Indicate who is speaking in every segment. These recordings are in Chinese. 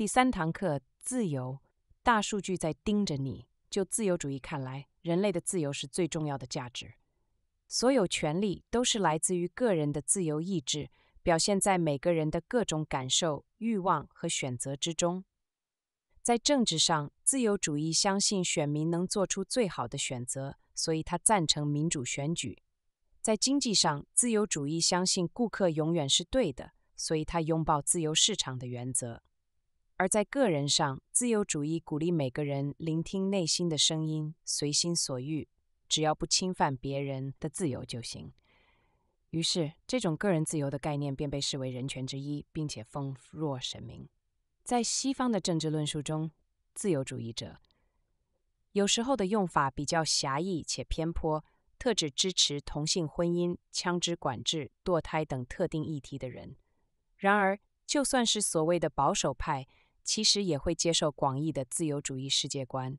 Speaker 1: 第三堂课：自由。大数据在盯着你。就自由主义看来，人类的自由是最重要的价值。所有权利都是来自于个人的自由意志，表现在每个人的各种感受、欲望和选择之中。在政治上，自由主义相信选民能做出最好的选择，所以他赞成民主选举。在经济上，自由主义相信顾客永远是对的，所以他拥抱自由市场的原则。而在个人上，自由主义鼓励每个人聆听内心的声音，随心所欲，只要不侵犯别人的自由就行。于是，这种个人自由的概念便被视为人权之一，并且奉若神明。在西方的政治论述中，自由主义者有时候的用法比较狭义且偏颇，特指支持同性婚姻、枪支管制、堕胎等特定议题的人。然而，就算是所谓的保守派，其实也会接受广义的自由主义世界观，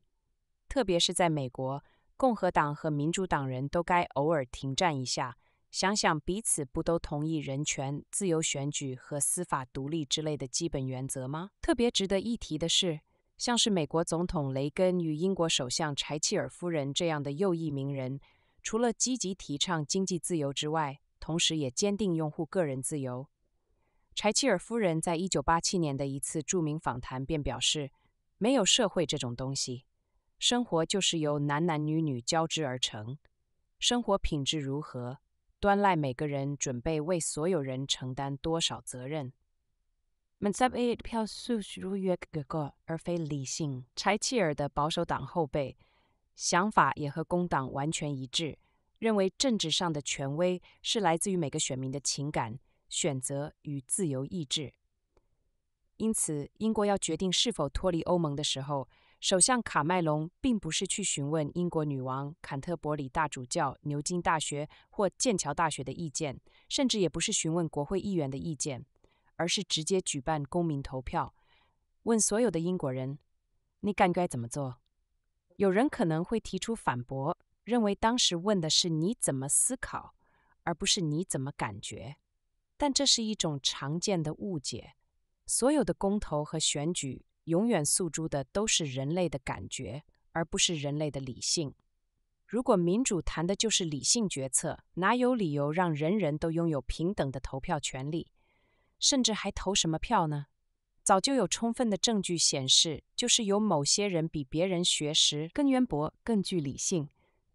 Speaker 1: 特别是在美国，共和党和民主党人都该偶尔停战一下，想想彼此不都同意人权、自由选举和司法独立之类的基本原则吗？特别值得一提的是，像是美国总统雷根与英国首相柴契尔夫人这样的右翼名人，除了积极提倡经济自由之外，同时也坚定拥护个人自由。柴契尔夫人在1987年的一次著名访谈便表示：“没有社会这种东西，生活就是由男男女女交织而成。生活品质如何，端赖每个人准备为所有人承担多少责任。”而非理性。柴契尔的保守党后辈想法也和工党完全一致，认为政治上的权威是来自于每个选民的情感。选择与自由意志。因此，英国要决定是否脱离欧盟的时候，首相卡麦隆并不是去询问英国女王、坎特伯里大主教、牛津大学或剑桥大学的意见，甚至也不是询问国会议员的意见，而是直接举办公民投票，问所有的英国人：“你感该怎么做？”有人可能会提出反驳，认为当时问的是你怎么思考，而不是你怎么感觉。但这是一种常见的误解。所有的公投和选举永远诉诸的都是人类的感觉，而不是人类的理性。如果民主谈的就是理性决策，哪有理由让人人都拥有平等的投票权利？甚至还投什么票呢？早就有充分的证据显示，就是有某些人比别人学识更渊博、更具理性，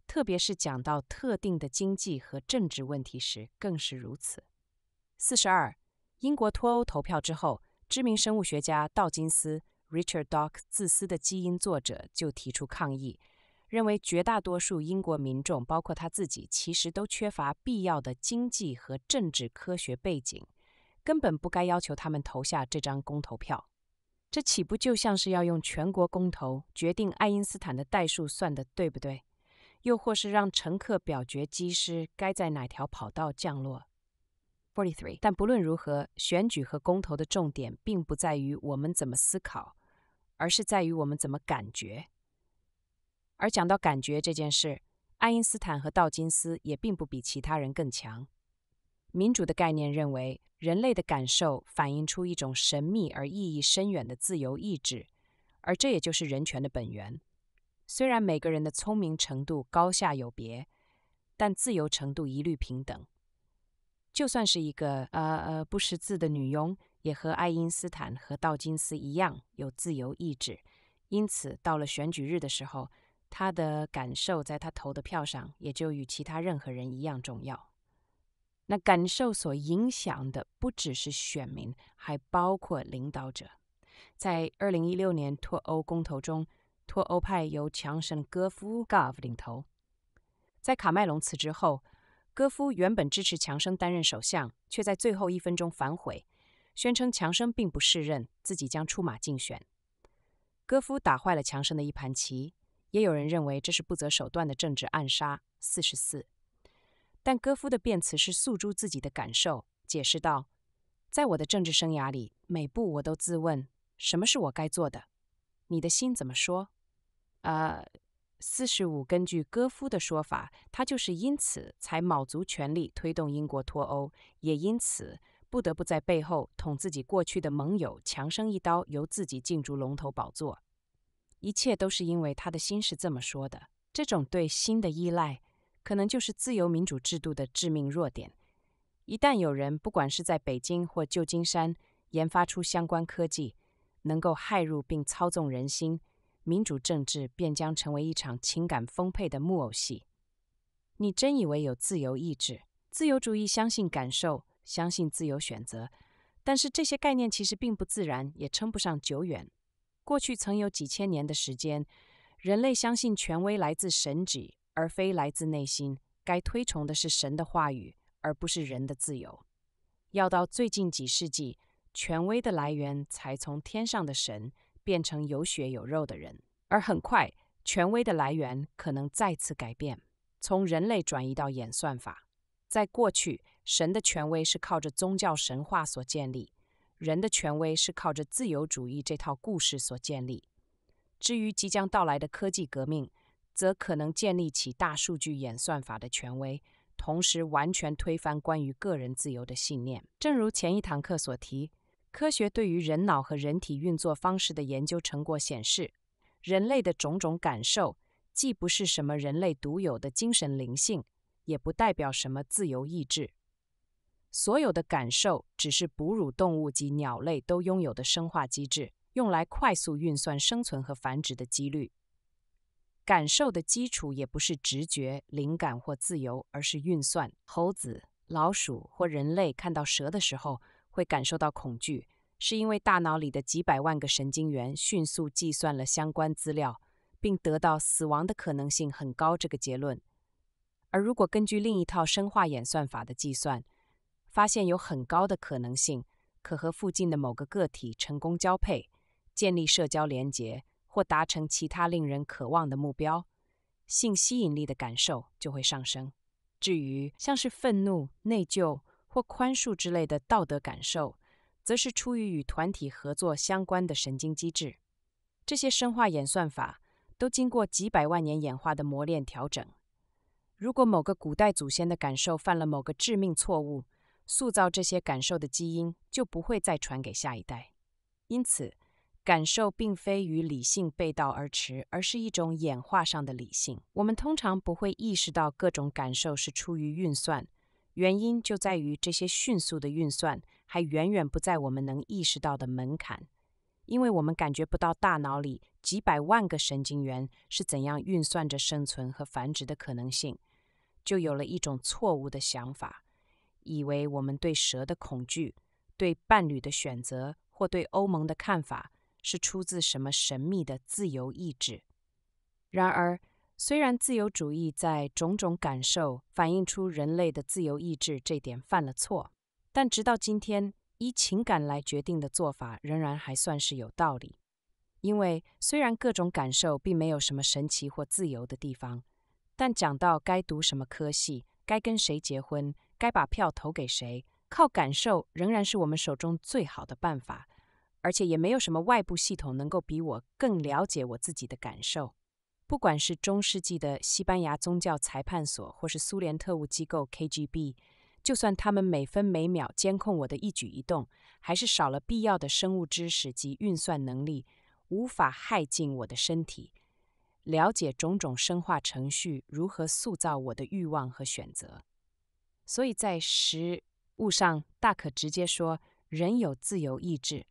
Speaker 1: 特别是讲到特定的经济和政治问题时，更是如此。四十二，英国脱欧投票之后，知名生物学家道金斯 （Richard d a w k s 自私的基因》作者）就提出抗议，认为绝大多数英国民众，包括他自己，其实都缺乏必要的经济和政治科学背景，根本不该要求他们投下这张公投票。这岂不就像是要用全国公投决定爱因斯坦的代数算的对不对？又或是让乘客表决机师该在哪条跑道降落？但不论如何，选举和公投的重点并不在于我们怎么思考，而是在于我们怎么感觉。而讲到感觉这件事，爱因斯坦和道金斯也并不比其他人更强。民主的概念认为，人类的感受反映出一种神秘而意义深远的自由意志，而这也就是人权的本源。虽然每个人的聪明程度高下有别，但自由程度一律平等。就算是一个呃呃不识字的女佣，也和爱因斯坦和道金斯一样有自由意志。因此，到了选举日的时候，他的感受在他投的票上，也就与其他任何人一样重要。那感受所影响的不只是选民，还包括领导者。在二零一六年脱欧公投中，脱欧派由强生戈夫 g o v 领头。在卡麦隆辞职后。戈夫原本支持强生担任首相，却在最后一分钟反悔，宣称强生并不适任，自己将出马竞选。戈夫打坏了强生的一盘棋，也有人认为这是不择手段的政治暗杀。四十四，但戈夫的辩词是诉诸自己的感受，解释道：“在我的政治生涯里，每步我都自问，什么是我该做的？你的心怎么说？”啊。四十五，根据戈夫的说法，他就是因此才卯足全力推动英国脱欧，也因此不得不在背后捅自己过去的盟友强生一刀，由自己进驻龙头宝座。一切都是因为他的心是这么说的。这种对新的依赖，可能就是自由民主制度的致命弱点。一旦有人，不管是在北京或旧金山，研发出相关科技，能够害入并操纵人心。民主政治便将成为一场情感丰沛的木偶戏。你真以为有自由意志？自由主义相信感受，相信自由选择，但是这些概念其实并不自然，也称不上久远。过去曾有几千年的时间，人类相信权威来自神旨，而非来自内心；该推崇的是神的话语，而不是人的自由。要到最近几世纪，权威的来源才从天上的神。变成有血有肉的人，而很快，权威的来源可能再次改变，从人类转移到演算法。在过去，神的权威是靠着宗教神话所建立，人的权威是靠着自由主义这套故事所建立。至于即将到来的科技革命，则可能建立起大数据演算法的权威，同时完全推翻关于个人自由的信念。正如前一堂课所提。科学对于人脑和人体运作方式的研究成果显示，人类的种种感受既不是什么人类独有的精神灵性，也不代表什么自由意志。所有的感受只是哺乳动物及鸟类都拥有的生化机制，用来快速运算生存和繁殖的几率。感受的基础也不是直觉、灵感或自由，而是运算。猴子、老鼠或人类看到蛇的时候。会感受到恐惧，是因为大脑里的几百万个神经元迅速计算了相关资料，并得到死亡的可能性很高这个结论。而如果根据另一套生化演算法的计算，发现有很高的可能性可和附近的某个个体成功交配、建立社交联结或达成其他令人渴望的目标，性吸引力的感受就会上升。至于像是愤怒、内疚。或宽恕之类的道德感受，则是出于与团体合作相关的神经机制。这些生化演算法都经过几百万年演化的磨练调整。如果某个古代祖先的感受犯了某个致命错误，塑造这些感受的基因就不会再传给下一代。因此，感受并非与理性背道而驰，而是一种演化上的理性。我们通常不会意识到各种感受是出于运算。原因就在于这些迅速的运算还远远不在我们能意识到的门槛，因为我们感觉不到大脑里几百万个神经元是怎样运算着生存和繁殖的可能性，就有了一种错误的想法，以为我们对蛇的恐惧、对伴侣的选择或对欧盟的看法是出自什么神秘的自由意志。然而，虽然自由主义在种种感受反映出人类的自由意志这点犯了错，但直到今天，依情感来决定的做法仍然还算是有道理。因为虽然各种感受并没有什么神奇或自由的地方，但讲到该读什么科系、该跟谁结婚、该把票投给谁，靠感受仍然是我们手中最好的办法。而且也没有什么外部系统能够比我更了解我自己的感受。不管是中世纪的西班牙宗教裁判所，或是苏联特务机构 KGB，就算他们每分每秒监控我的一举一动，还是少了必要的生物知识及运算能力，无法害尽我的身体，了解种种生化程序如何塑造我的欲望和选择。所以，在实物上大可直接说，人有自由意志，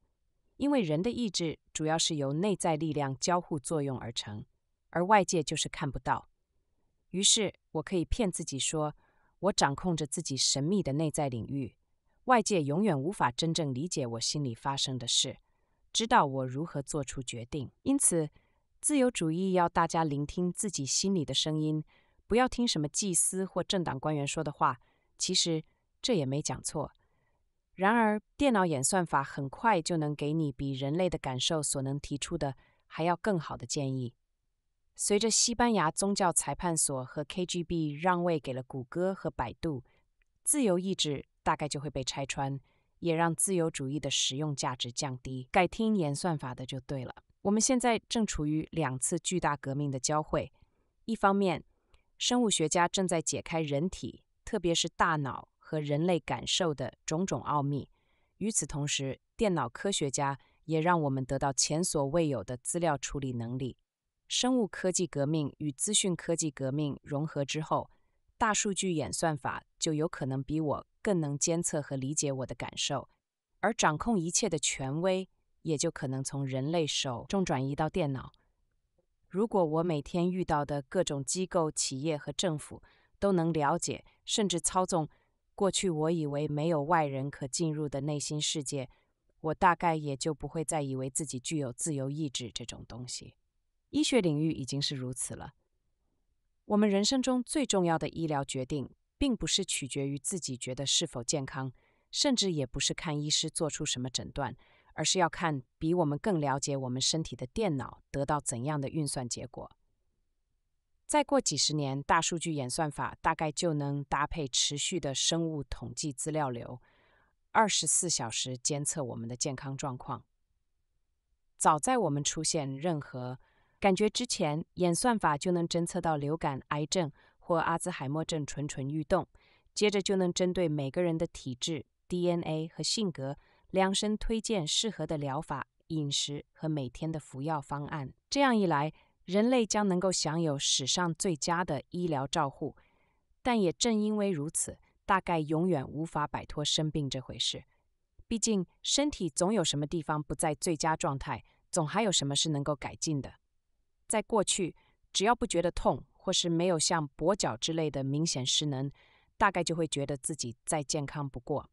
Speaker 1: 因为人的意志主要是由内在力量交互作用而成。而外界就是看不到，于是我可以骗自己说，我掌控着自己神秘的内在领域，外界永远无法真正理解我心里发生的事，知道我如何做出决定。因此，自由主义要大家聆听自己心里的声音，不要听什么祭司或政党官员说的话。其实这也没讲错。然而，电脑演算法很快就能给你比人类的感受所能提出的还要更好的建议。随着西班牙宗教裁判所和 KGB 让位给了谷歌和百度，自由意志大概就会被拆穿，也让自由主义的实用价值降低。改听言算法的就对了。我们现在正处于两次巨大革命的交汇：一方面，生物学家正在解开人体，特别是大脑和人类感受的种种奥秘；与此同时，电脑科学家也让我们得到前所未有的资料处理能力。生物科技革命与资讯科技革命融合之后，大数据演算法就有可能比我更能监测和理解我的感受，而掌控一切的权威也就可能从人类手中转移到电脑。如果我每天遇到的各种机构、企业和政府都能了解甚至操纵过去我以为没有外人可进入的内心世界，我大概也就不会再以为自己具有自由意志这种东西。医学领域已经是如此了。我们人生中最重要的医疗决定，并不是取决于自己觉得是否健康，甚至也不是看医师做出什么诊断，而是要看比我们更了解我们身体的电脑得到怎样的运算结果。再过几十年，大数据演算法大概就能搭配持续的生物统计资料流，二十四小时监测我们的健康状况。早在我们出现任何感觉之前演算法就能侦测到流感、癌症或阿兹海默症蠢蠢欲动，接着就能针对每个人的体质、DNA 和性格量身推荐适合的疗法、饮食和每天的服药方案。这样一来，人类将能够享有史上最佳的医疗照护。但也正因为如此，大概永远无法摆脱生病这回事。毕竟身体总有什么地方不在最佳状态，总还有什么是能够改进的。在过去，只要不觉得痛，或是没有像跛脚之类的明显失能，大概就会觉得自己再健康不过。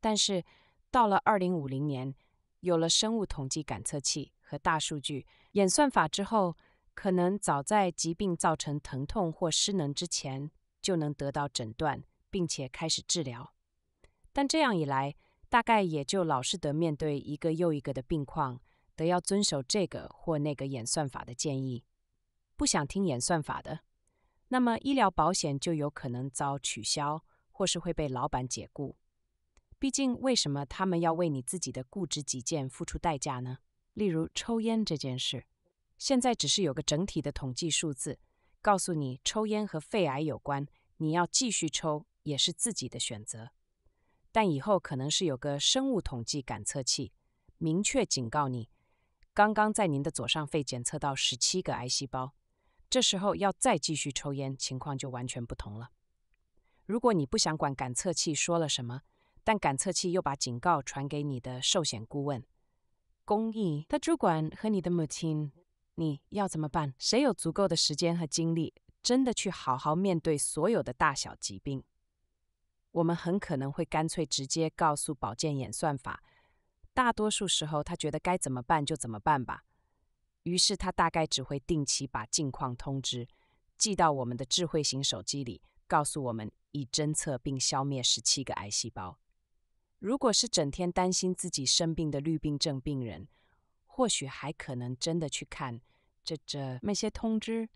Speaker 1: 但是到了二零五零年，有了生物统计感测器和大数据演算法之后，可能早在疾病造成疼痛或失能之前，就能得到诊断，并且开始治疗。但这样一来，大概也就老是得面对一个又一个的病况。得要遵守这个或那个演算法的建议，不想听演算法的，那么医疗保险就有可能遭取消，或是会被老板解雇。毕竟，为什么他们要为你自己的固执己见付出代价呢？例如，抽烟这件事，现在只是有个整体的统计数字告诉你抽烟和肺癌有关，你要继续抽也是自己的选择，但以后可能是有个生物统计感测器，明确警告你。刚刚在您的左上肺检测到十七个癌细胞，这时候要再继续抽烟，情况就完全不同了。如果你不想管感测器说了什么，但感测器又把警告传给你的寿险顾问、公益、的主管和你的母亲，你要怎么办？谁有足够的时间和精力，真的去好好面对所有的大小疾病？我们很可能会干脆直接告诉保健眼算法。大多数时候，他觉得该怎么办就怎么办吧。于是他大概只会定期把近况通知寄到我们的智慧型手机里，告诉我们已侦测并消灭十七个癌细胞。如果是整天担心自己生病的绿病症病人，或许还可能真的去看这这那些通知，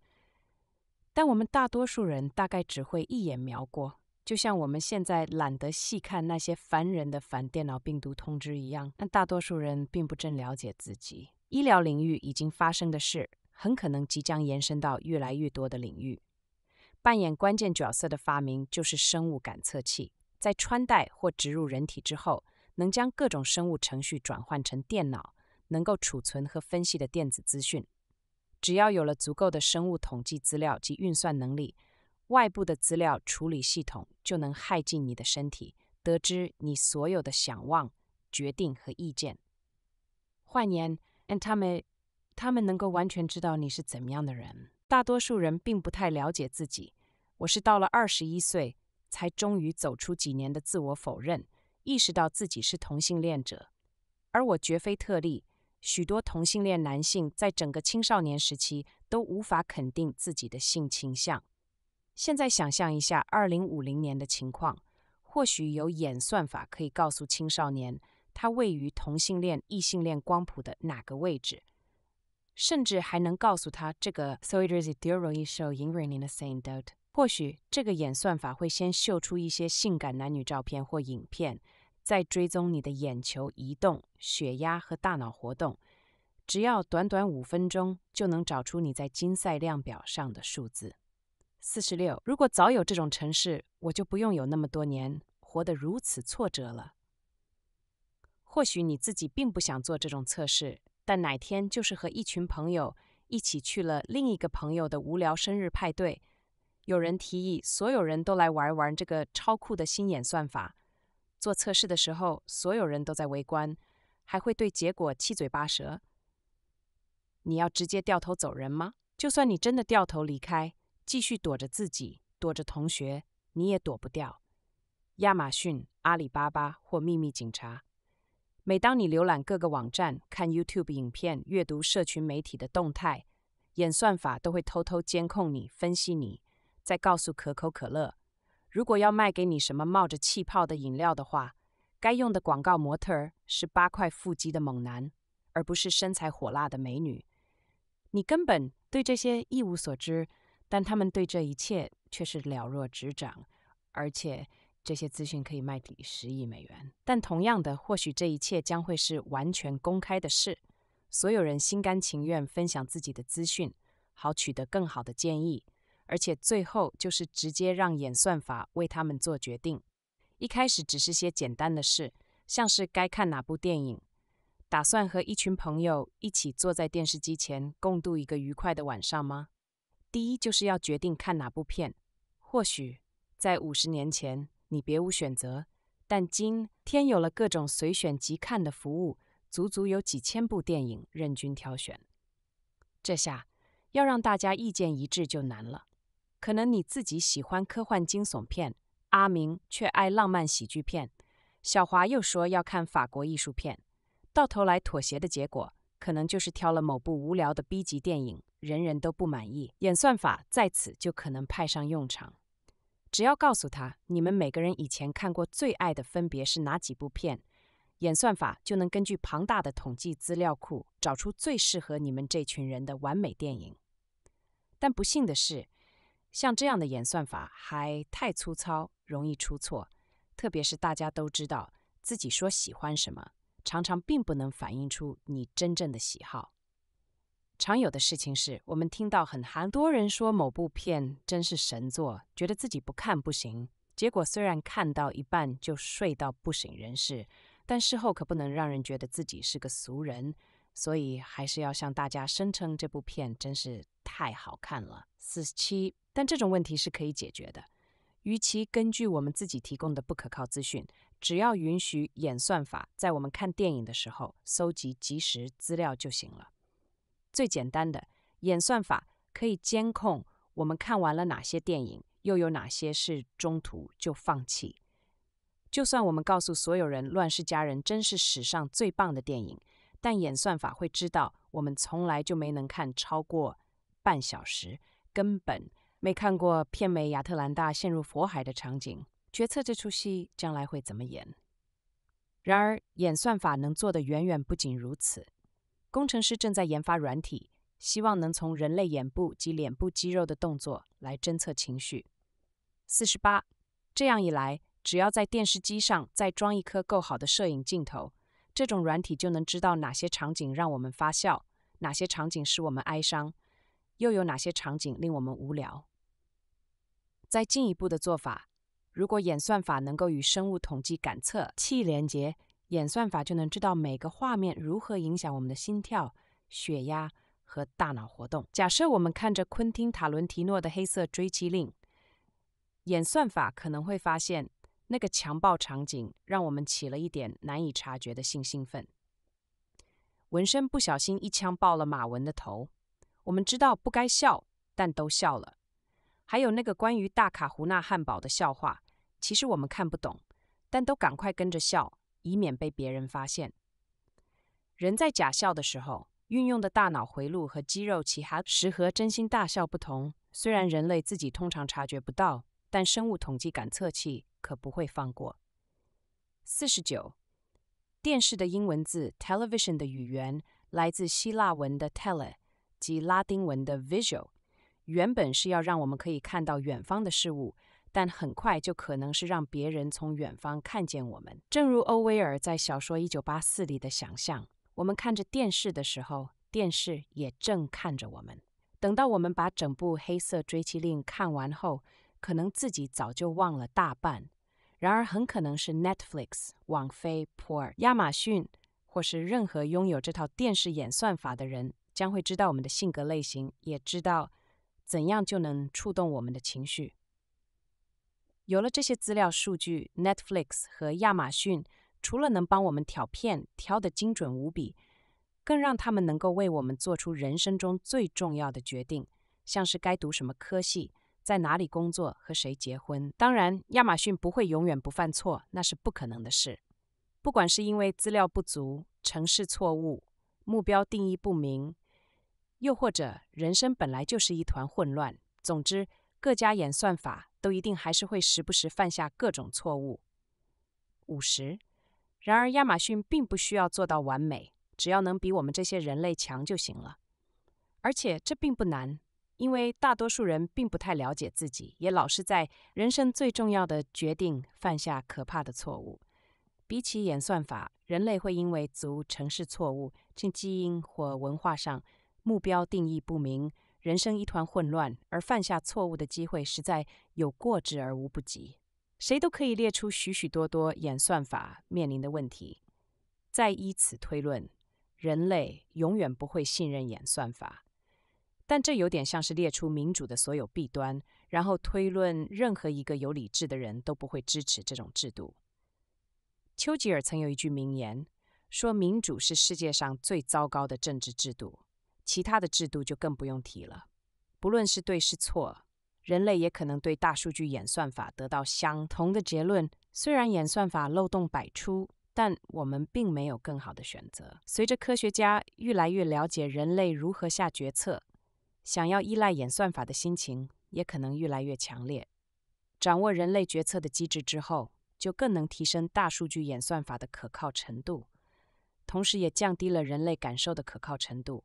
Speaker 1: 但我们大多数人大概只会一眼瞄过。就像我们现在懒得细看那些烦人的反电脑病毒通知一样，但大多数人并不正了解自己。医疗领域已经发生的事，很可能即将延伸到越来越多的领域。扮演关键角色的发明就是生物感测器，在穿戴或植入人体之后，能将各种生物程序转换成电脑能够储存和分析的电子资讯。只要有了足够的生物统计资料及运算能力。外部的资料处理系统就能害进你的身体，得知你所有的想望、决定和意见。换言，他们他们能够完全知道你是怎么样的人。大多数人并不太了解自己。我是到了二十一岁才终于走出几年的自我否认，意识到自己是同性恋者。而我绝非特例，许多同性恋男性在整个青少年时期都无法肯定自己的性倾向。现在想象一下，二零五零年的情况，或许有演算法可以告诉青少年他位于同性恋、异性恋光谱的哪个位置，甚至还能告诉他这个。或许这个演算法会先秀出一些性感男女照片或影片，再追踪你的眼球移动、血压和大脑活动，只要短短五分钟就能找出你在金赛量表上的数字。四十六，如果早有这种城市，我就不用有那么多年活得如此挫折了。或许你自己并不想做这种测试，但哪天就是和一群朋友一起去了另一个朋友的无聊生日派对，有人提议所有人都来玩玩这个超酷的心眼算法。做测试的时候，所有人都在围观，还会对结果七嘴八舌。你要直接掉头走人吗？就算你真的掉头离开。继续躲着自己，躲着同学，你也躲不掉。亚马逊、阿里巴巴或秘密警察，每当你浏览各个网站、看 YouTube 影片、阅读社群媒体的动态，演算法都会偷偷监控你、分析你，再告诉可口可乐：如果要卖给你什么冒着气泡的饮料的话，该用的广告模特是八块腹肌的猛男，而不是身材火辣的美女。你根本对这些一无所知。但他们对这一切却是了若指掌，而且这些资讯可以卖抵十亿美元。但同样的，或许这一切将会是完全公开的事，所有人心甘情愿分享自己的资讯，好取得更好的建议，而且最后就是直接让演算法为他们做决定。一开始只是些简单的事，像是该看哪部电影，打算和一群朋友一起坐在电视机前共度一个愉快的晚上吗？第一就是要决定看哪部片。或许在五十年前，你别无选择，但今天有了各种随选即看的服务，足足有几千部电影任君挑选。这下要让大家意见一致就难了。可能你自己喜欢科幻惊悚片，阿明却爱浪漫喜剧片，小华又说要看法国艺术片，到头来妥协的结果，可能就是挑了某部无聊的 B 级电影。人人都不满意，演算法在此就可能派上用场。只要告诉他你们每个人以前看过最爱的分别是哪几部片，演算法就能根据庞大的统计资料库找出最适合你们这群人的完美电影。但不幸的是，像这样的演算法还太粗糙，容易出错。特别是大家都知道自己说喜欢什么，常常并不能反映出你真正的喜好。常有的事情是我们听到很很多人说某部片真是神作，觉得自己不看不行。结果虽然看到一半就睡到不省人事，但事后可不能让人觉得自己是个俗人，所以还是要向大家声称这部片真是太好看了。四七，但这种问题是可以解决的。与其根据我们自己提供的不可靠资讯，只要允许演算法在我们看电影的时候搜集即时资料就行了。最简单的演算法可以监控我们看完了哪些电影，又有哪些是中途就放弃。就算我们告诉所有人《乱世佳人》真是史上最棒的电影，但演算法会知道我们从来就没能看超过半小时，根本没看过片尾亚特兰大陷入火海的场景，决策这出戏将来会怎么演。然而，演算法能做的远远不仅如此。工程师正在研发软体，希望能从人类眼部及脸部肌肉的动作来侦测情绪。四十八，这样一来，只要在电视机上再装一颗够好的摄影镜头，这种软体就能知道哪些场景让我们发笑，哪些场景使我们哀伤，又有哪些场景令我们无聊。再进一步的做法，如果演算法能够与生物统计感测器连接。演算法就能知道每个画面如何影响我们的心跳、血压和大脑活动。假设我们看着昆汀·塔伦提诺的《黑色追击令》，演算法可能会发现那个强暴场景让我们起了一点难以察觉的性兴奋。纹身不小心一枪爆了马文的头，我们知道不该笑，但都笑了。还有那个关于大卡胡纳汉堡的笑话，其实我们看不懂，但都赶快跟着笑。以免被别人发现。人在假笑的时候，运用的大脑回路和肌肉其他时和真心大笑不同。虽然人类自己通常察觉不到，但生物统计感测器可不会放过。四十九，电视的英文字 television 的语源来自希腊文的 tele 及拉丁文的 visual，原本是要让我们可以看到远方的事物。但很快就可能是让别人从远方看见我们，正如欧威尔在小说《一九八四》里的想象：，我们看着电视的时候，电视也正看着我们。等到我们把整部《黑色追击令》看完后，可能自己早就忘了大半。然而，很可能是 Netflix、网飞、普尔、亚马逊，或是任何拥有这套电视演算法的人，将会知道我们的性格类型，也知道怎样就能触动我们的情绪。有了这些资料数据，Netflix 和亚马逊除了能帮我们挑片挑得精准无比，更让他们能够为我们做出人生中最重要的决定，像是该读什么科系、在哪里工作、和谁结婚。当然，亚马逊不会永远不犯错，那是不可能的事。不管是因为资料不足、城市错误、目标定义不明，又或者人生本来就是一团混乱，总之。各家演算法都一定还是会时不时犯下各种错误。五十，然而亚马逊并不需要做到完美，只要能比我们这些人类强就行了。而且这并不难，因为大多数人并不太了解自己，也老是在人生最重要的决定犯下可怕的错误。比起演算法，人类会因为族城市错误、基因或文化上目标定义不明。人生一团混乱，而犯下错误的机会实在有过之而无不及。谁都可以列出许许多多演算法面临的问题，再依此推论，人类永远不会信任演算法。但这有点像是列出民主的所有弊端，然后推论任何一个有理智的人都不会支持这种制度。丘吉尔曾有一句名言，说民主是世界上最糟糕的政治制度。其他的制度就更不用提了。不论是对是错，人类也可能对大数据演算法得到相同的结论。虽然演算法漏洞百出，但我们并没有更好的选择。随着科学家越来越了解人类如何下决策，想要依赖演算法的心情也可能越来越强烈。掌握人类决策的机制之后，就更能提升大数据演算法的可靠程度，同时也降低了人类感受的可靠程度。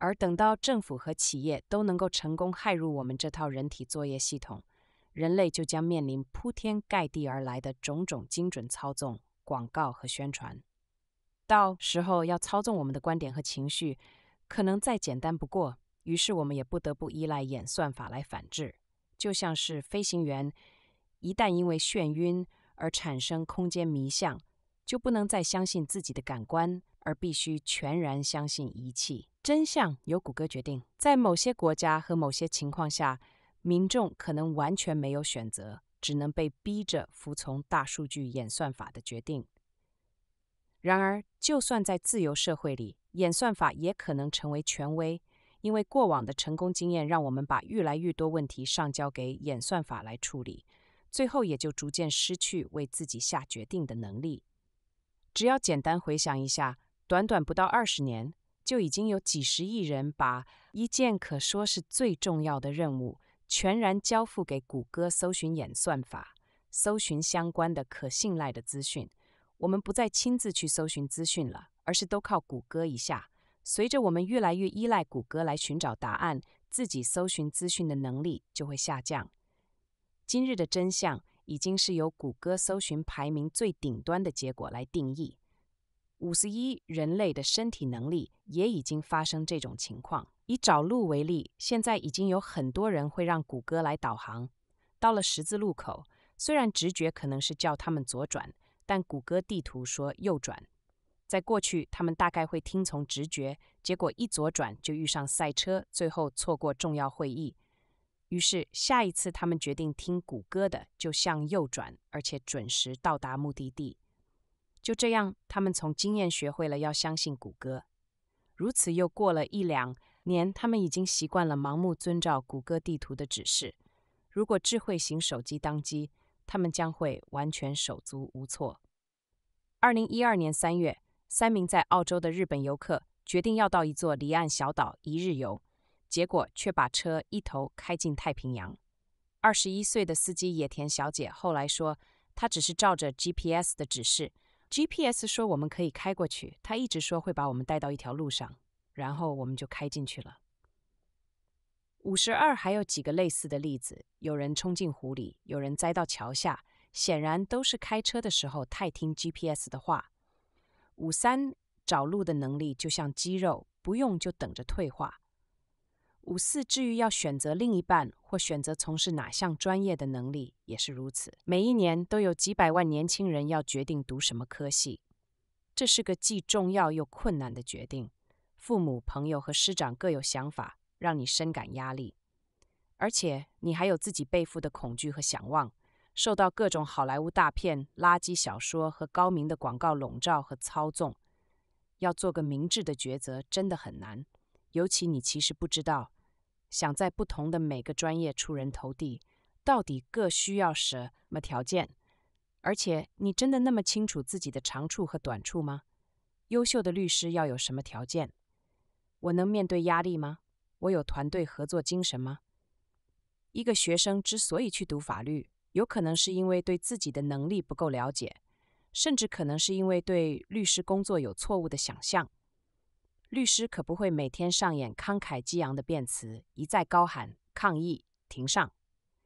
Speaker 1: 而等到政府和企业都能够成功害入我们这套人体作业系统，人类就将面临铺天盖地而来的种种精准操纵、广告和宣传。到时候要操纵我们的观点和情绪，可能再简单不过。于是我们也不得不依赖演算法来反制，就像是飞行员一旦因为眩晕而产生空间迷向，就不能再相信自己的感官，而必须全然相信仪器。真相由谷歌决定。在某些国家和某些情况下，民众可能完全没有选择，只能被逼着服从大数据演算法的决定。然而，就算在自由社会里，演算法也可能成为权威，因为过往的成功经验让我们把越来越多问题上交给演算法来处理，最后也就逐渐失去为自己下决定的能力。只要简单回想一下，短短不到二十年。就已经有几十亿人把一件可说是最重要的任务，全然交付给谷歌搜寻演算法，搜寻相关的可信赖的资讯。我们不再亲自去搜寻资讯了，而是都靠谷歌一下。随着我们越来越依赖谷歌来寻找答案，自己搜寻资讯的能力就会下降。今日的真相，已经是由谷歌搜寻排名最顶端的结果来定义。五十一，人类的身体能力也已经发生这种情况。以找路为例，现在已经有很多人会让谷歌来导航。到了十字路口，虽然直觉可能是叫他们左转，但谷歌地图说右转。在过去，他们大概会听从直觉，结果一左转就遇上赛车，最后错过重要会议。于是下一次他们决定听谷歌的，就向右转，而且准时到达目的地。就这样，他们从经验学会了要相信谷歌。如此又过了一两年，他们已经习惯了盲目遵照谷歌地图的指示。如果智慧型手机当机，他们将会完全手足无措。二零一二年三月，三名在澳洲的日本游客决定要到一座离岸小岛一日游，结果却把车一头开进太平洋。二十一岁的司机野田小姐后来说：“她只是照着 GPS 的指示。” GPS 说我们可以开过去，他一直说会把我们带到一条路上，然后我们就开进去了。五十二还有几个类似的例子，有人冲进湖里，有人栽到桥下，显然都是开车的时候太听 GPS 的话。五三找路的能力就像肌肉，不用就等着退化。五四，至于要选择另一半或选择从事哪项专业的能力也是如此。每一年都有几百万年轻人要决定读什么科系，这是个既重要又困难的决定。父母、朋友和师长各有想法，让你深感压力。而且你还有自己背负的恐惧和向往，受到各种好莱坞大片、垃圾小说和高明的广告笼罩和操纵。要做个明智的抉择，真的很难。尤其你其实不知道。想在不同的每个专业出人头地，到底各需要什么条件？而且，你真的那么清楚自己的长处和短处吗？优秀的律师要有什么条件？我能面对压力吗？我有团队合作精神吗？一个学生之所以去读法律，有可能是因为对自己的能力不够了解，甚至可能是因为对律师工作有错误的想象。律师可不会每天上演慷慨激昂的辩词，一再高喊抗议庭上。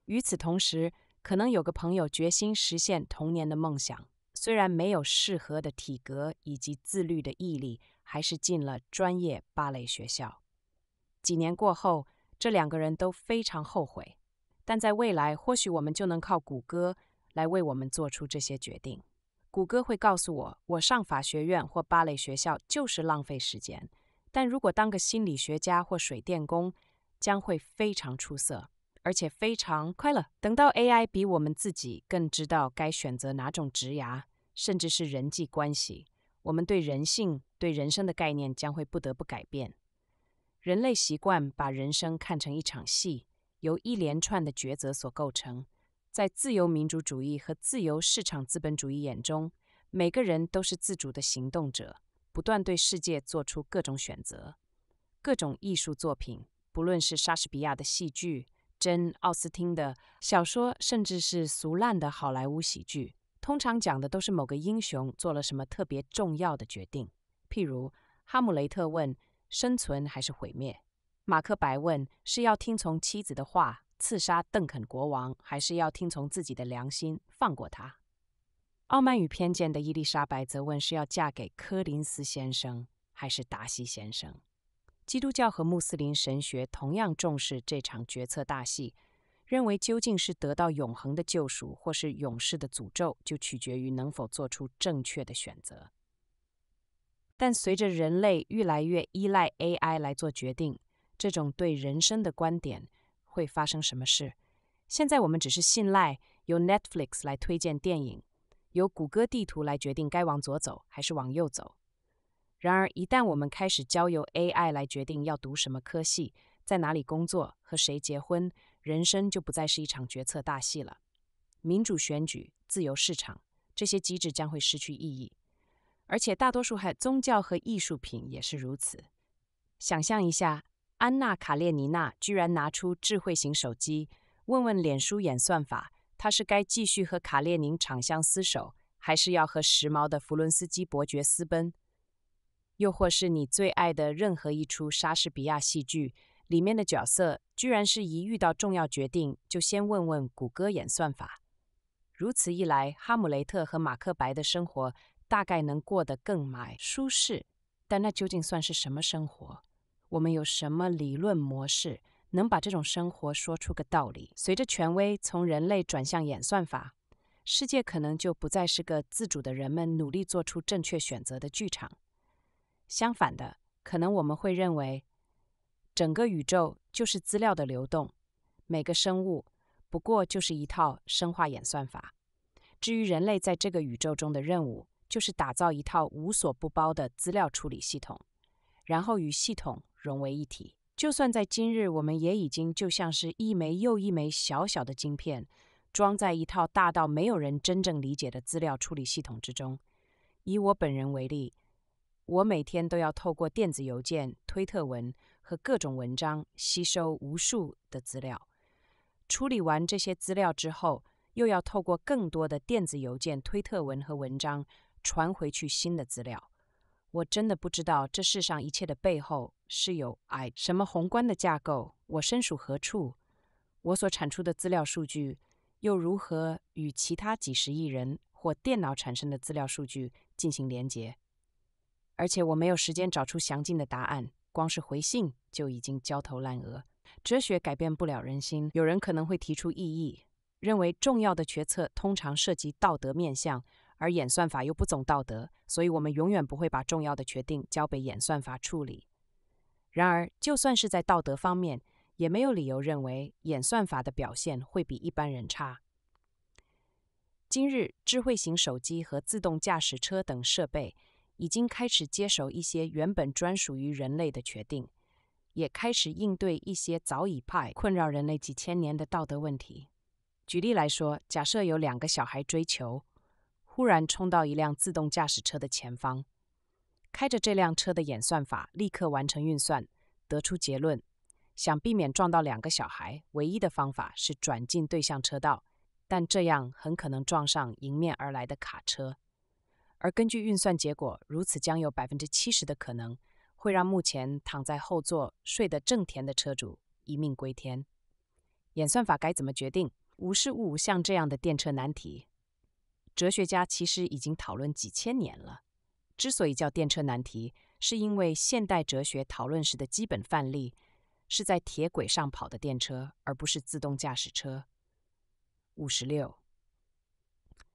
Speaker 1: 与此同时，可能有个朋友决心实现童年的梦想，虽然没有适合的体格以及自律的毅力，还是进了专业芭蕾学校。几年过后，这两个人都非常后悔。但在未来，或许我们就能靠谷歌来为我们做出这些决定。谷歌会告诉我，我上法学院或芭蕾学校就是浪费时间。但如果当个心理学家或水电工，将会非常出色，而且非常快乐。等到 AI 比我们自己更知道该选择哪种职涯，甚至是人际关系，我们对人性、对人生的概念将会不得不改变。人类习惯把人生看成一场戏，由一连串的抉择所构成。在自由民主主义和自由市场资本主义眼中，每个人都是自主的行动者。不断对世界做出各种选择，各种艺术作品，不论是莎士比亚的戏剧、珍·奥斯汀的小说，甚至是俗烂的好莱坞喜剧，通常讲的都是某个英雄做了什么特别重要的决定。譬如哈姆雷特问：生存还是毁灭？马克白问：是要听从妻子的话刺杀邓肯国王，还是要听从自己的良心放过他？傲慢与偏见的伊丽莎白则问：“是要嫁给柯林斯先生，还是达西先生？”基督教和穆斯林神学同样重视这场决策大戏，认为究竟是得到永恒的救赎，或是永世的诅咒，就取决于能否做出正确的选择。但随着人类越来越依赖 AI 来做决定，这种对人生的观点会发生什么事？现在我们只是信赖由 Netflix 来推荐电影。由谷歌地图来决定该往左走还是往右走。然而，一旦我们开始交由 AI 来决定要读什么科系、在哪里工作和谁结婚，人生就不再是一场决策大戏了。民主选举、自由市场这些机制将会失去意义，而且大多数还宗教和艺术品也是如此。想象一下，《安娜·卡列尼娜》居然拿出智慧型手机，问问脸书演算法。他是该继续和卡列宁长相厮守，还是要和时髦的弗伦斯基伯爵私奔？又或是你最爱的任何一出莎士比亚戏剧里面的角色，居然是一遇到重要决定就先问问谷歌演算法？如此一来，哈姆雷特和马克白的生活大概能过得更买舒适，但那究竟算是什么生活？我们有什么理论模式？能把这种生活说出个道理。随着权威从人类转向演算法，世界可能就不再是个自主的人们努力做出正确选择的剧场。相反的，可能我们会认为，整个宇宙就是资料的流动，每个生物不过就是一套生化演算法。至于人类在这个宇宙中的任务，就是打造一套无所不包的资料处理系统，然后与系统融为一体。就算在今日，我们也已经就像是一枚又一枚小小的晶片，装在一套大到没有人真正理解的资料处理系统之中。以我本人为例，我每天都要透过电子邮件、推特文和各种文章吸收无数的资料。处理完这些资料之后，又要透过更多的电子邮件、推特文和文章传回去新的资料。我真的不知道这世上一切的背后。是有？哎，什么宏观的架构？我身属何处？我所产出的资料数据又如何与其他几十亿人或电脑产生的资料数据进行连接？而且我没有时间找出详尽的答案，光是回信就已经焦头烂额。哲学改变不了人心。有人可能会提出异议，认为重要的决策通常涉及道德面向，而演算法又不懂道德，所以我们永远不会把重要的决定交给演算法处理。然而，就算是在道德方面，也没有理由认为演算法的表现会比一般人差。今日，智慧型手机和自动驾驶车等设备已经开始接手一些原本专属于人类的决定，也开始应对一些早已派困扰人类几千年的道德问题。举例来说，假设有两个小孩追求，忽然冲到一辆自动驾驶车的前方。开着这辆车的演算法立刻完成运算，得出结论：想避免撞到两个小孩，唯一的方法是转进对向车道，但这样很可能撞上迎面而来的卡车。而根据运算结果，如此将有百分之七十的可能会让目前躺在后座睡得正甜的车主一命归天。演算法该怎么决定？无事勿像这样的电车难题，哲学家其实已经讨论几千年了。之所以叫电车难题，是因为现代哲学讨论时的基本范例是在铁轨上跑的电车，而不是自动驾驶车。五十六，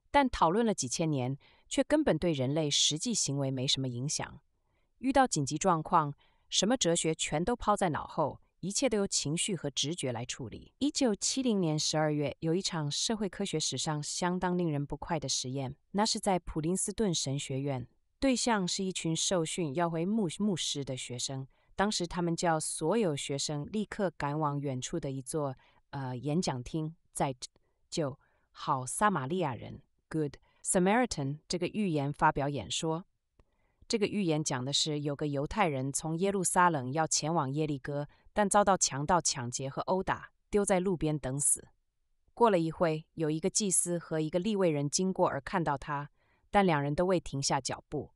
Speaker 1: 但讨论了几千年，却根本对人类实际行为没什么影响。遇到紧急状况，什么哲学全都抛在脑后，一切都由情绪和直觉来处理。一九七零年十二月，有一场社会科学史上相当令人不快的实验，那是在普林斯顿神学院。对象是一群受训要回牧牧师的学生。当时他们叫所有学生立刻赶往远处的一座呃演讲厅，在就好撒玛利亚人 Good Samaritan 这个寓言发表演说。这个寓言讲的是有个犹太人从耶路撒冷要前往耶利哥，但遭到强盗抢劫和殴打，丢在路边等死。过了一会，有一个祭司和一个立位人经过而看到他。但两人都未停下脚步。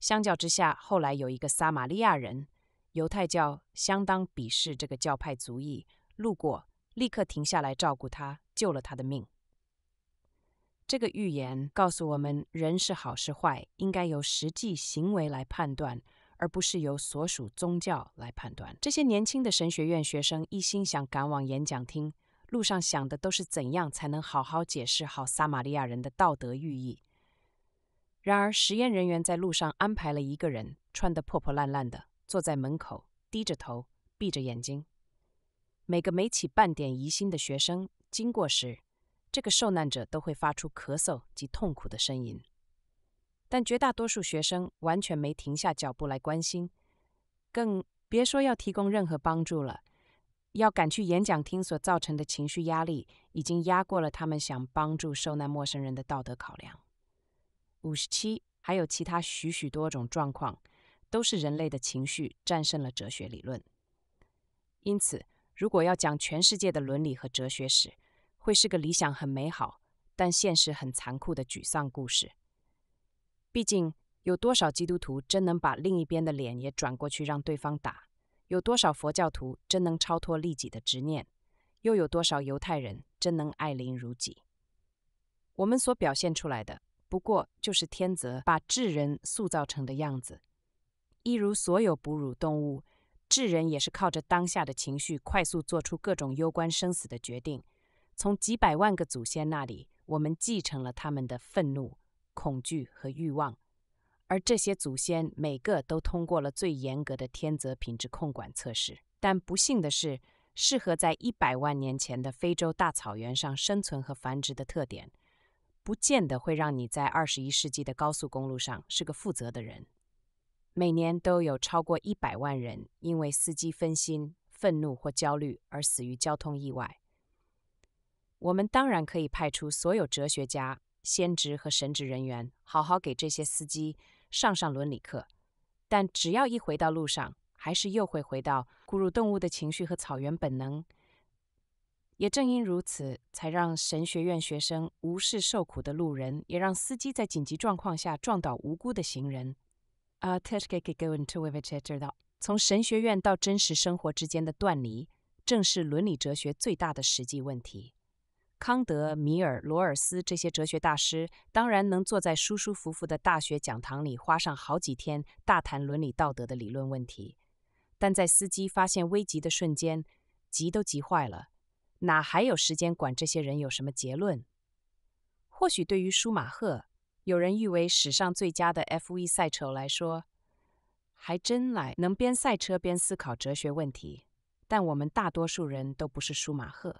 Speaker 1: 相较之下，后来有一个撒玛利亚人，犹太教相当鄙视这个教派主义，路过立刻停下来照顾他，救了他的命。这个预言告诉我们，人是好是坏，应该由实际行为来判断，而不是由所属宗教来判断。这些年轻的神学院学生一心想赶往演讲厅，路上想的都是怎样才能好好解释好撒玛利亚人的道德寓意。然而，实验人员在路上安排了一个人，穿得破破烂烂的，坐在门口，低着头，闭着眼睛。每个没起半点疑心的学生经过时，这个受难者都会发出咳嗽及痛苦的呻吟。但绝大多数学生完全没停下脚步来关心，更别说要提供任何帮助了。要赶去演讲厅所造成的情绪压力，已经压过了他们想帮助受难陌生人的道德考量。五十七，还有其他许许多种状况，都是人类的情绪战胜了哲学理论。因此，如果要讲全世界的伦理和哲学史，会是个理想很美好，但现实很残酷的沮丧故事。毕竟，有多少基督徒真能把另一边的脸也转过去让对方打？有多少佛教徒真能超脱利己的执念？又有多少犹太人真能爱邻如己？我们所表现出来的。不过，就是天择把智人塑造成的样子。一如所有哺乳动物，智人也是靠着当下的情绪快速做出各种攸关生死的决定。从几百万个祖先那里，我们继承了他们的愤怒、恐惧和欲望，而这些祖先每个都通过了最严格的天择品质控管测试。但不幸的是，适合在一百万年前的非洲大草原上生存和繁殖的特点。不见得会让你在二十一世纪的高速公路上是个负责的人。每年都有超过一百万人因为司机分心、愤怒或焦虑而死于交通意外。我们当然可以派出所有哲学家、先知和神职人员，好好给这些司机上上伦理课，但只要一回到路上，还是又会回到哺乳动物的情绪和草原本能。也正因如此，才让神学院学生无视受苦的路人，也让司机在紧急状况下撞倒无辜的行人。啊，特什给 t 给，我们特别知道，从神学院到真实生活之间的断离，正是伦理哲学最大的实际问题。康德、米尔、罗尔斯这些哲学大师，当然能坐在舒舒服服的大学讲堂里，花上好几天大谈伦理道德的理论问题，但在司机发现危急的瞬间，急都急坏了。哪还有时间管这些人有什么结论？或许对于舒马赫，有人誉为史上最佳的 F1 赛车手来说，还真来能边赛车边思考哲学问题。但我们大多数人都不是舒马赫。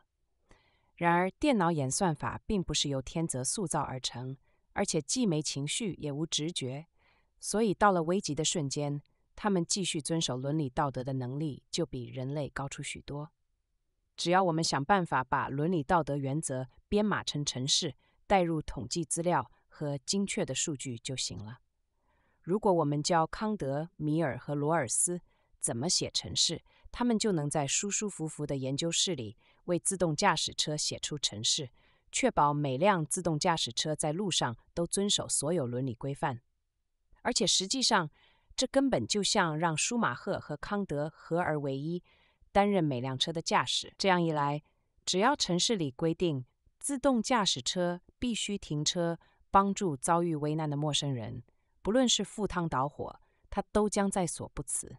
Speaker 1: 然而，电脑演算法并不是由天择塑造而成，而且既没情绪也无直觉，所以到了危急的瞬间，他们继续遵守伦理道德的能力就比人类高出许多。只要我们想办法把伦理道德原则编码成程式，带入统计资料和精确的数据就行了。如果我们教康德、米尔和罗尔斯怎么写程式，他们就能在舒舒服服的研究室里为自动驾驶车写出程式，确保每辆自动驾驶车在路上都遵守所有伦理规范。而且实际上，这根本就像让舒马赫和康德合而为一。担任每辆车的驾驶，这样一来，只要城市里规定自动驾驶车必须停车帮助遭遇危难的陌生人，不论是赴汤蹈火，他都将在所不辞。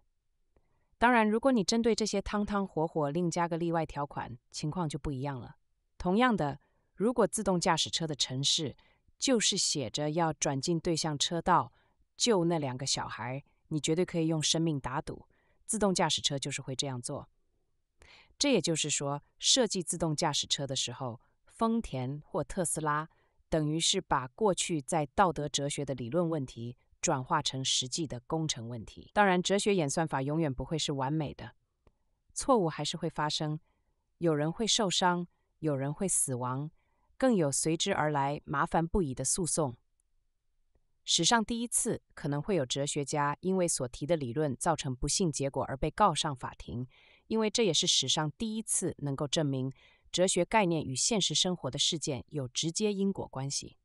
Speaker 1: 当然，如果你针对这些汤汤火火另加个例外条款，情况就不一样了。同样的，如果自动驾驶车的城市就是写着要转进对向车道救那两个小孩，你绝对可以用生命打赌，自动驾驶车就是会这样做。这也就是说，设计自动驾驶车的时候，丰田或特斯拉等于是把过去在道德哲学的理论问题转化成实际的工程问题。当然，哲学演算法永远不会是完美的，错误还是会发生，有人会受伤，有人会死亡，更有随之而来麻烦不已的诉讼。史上第一次，可能会有哲学家因为所提的理论造成不幸结果而被告上法庭。因为这也是史上第一次能够证明哲学概念与现实生活的事件有直接因果关系。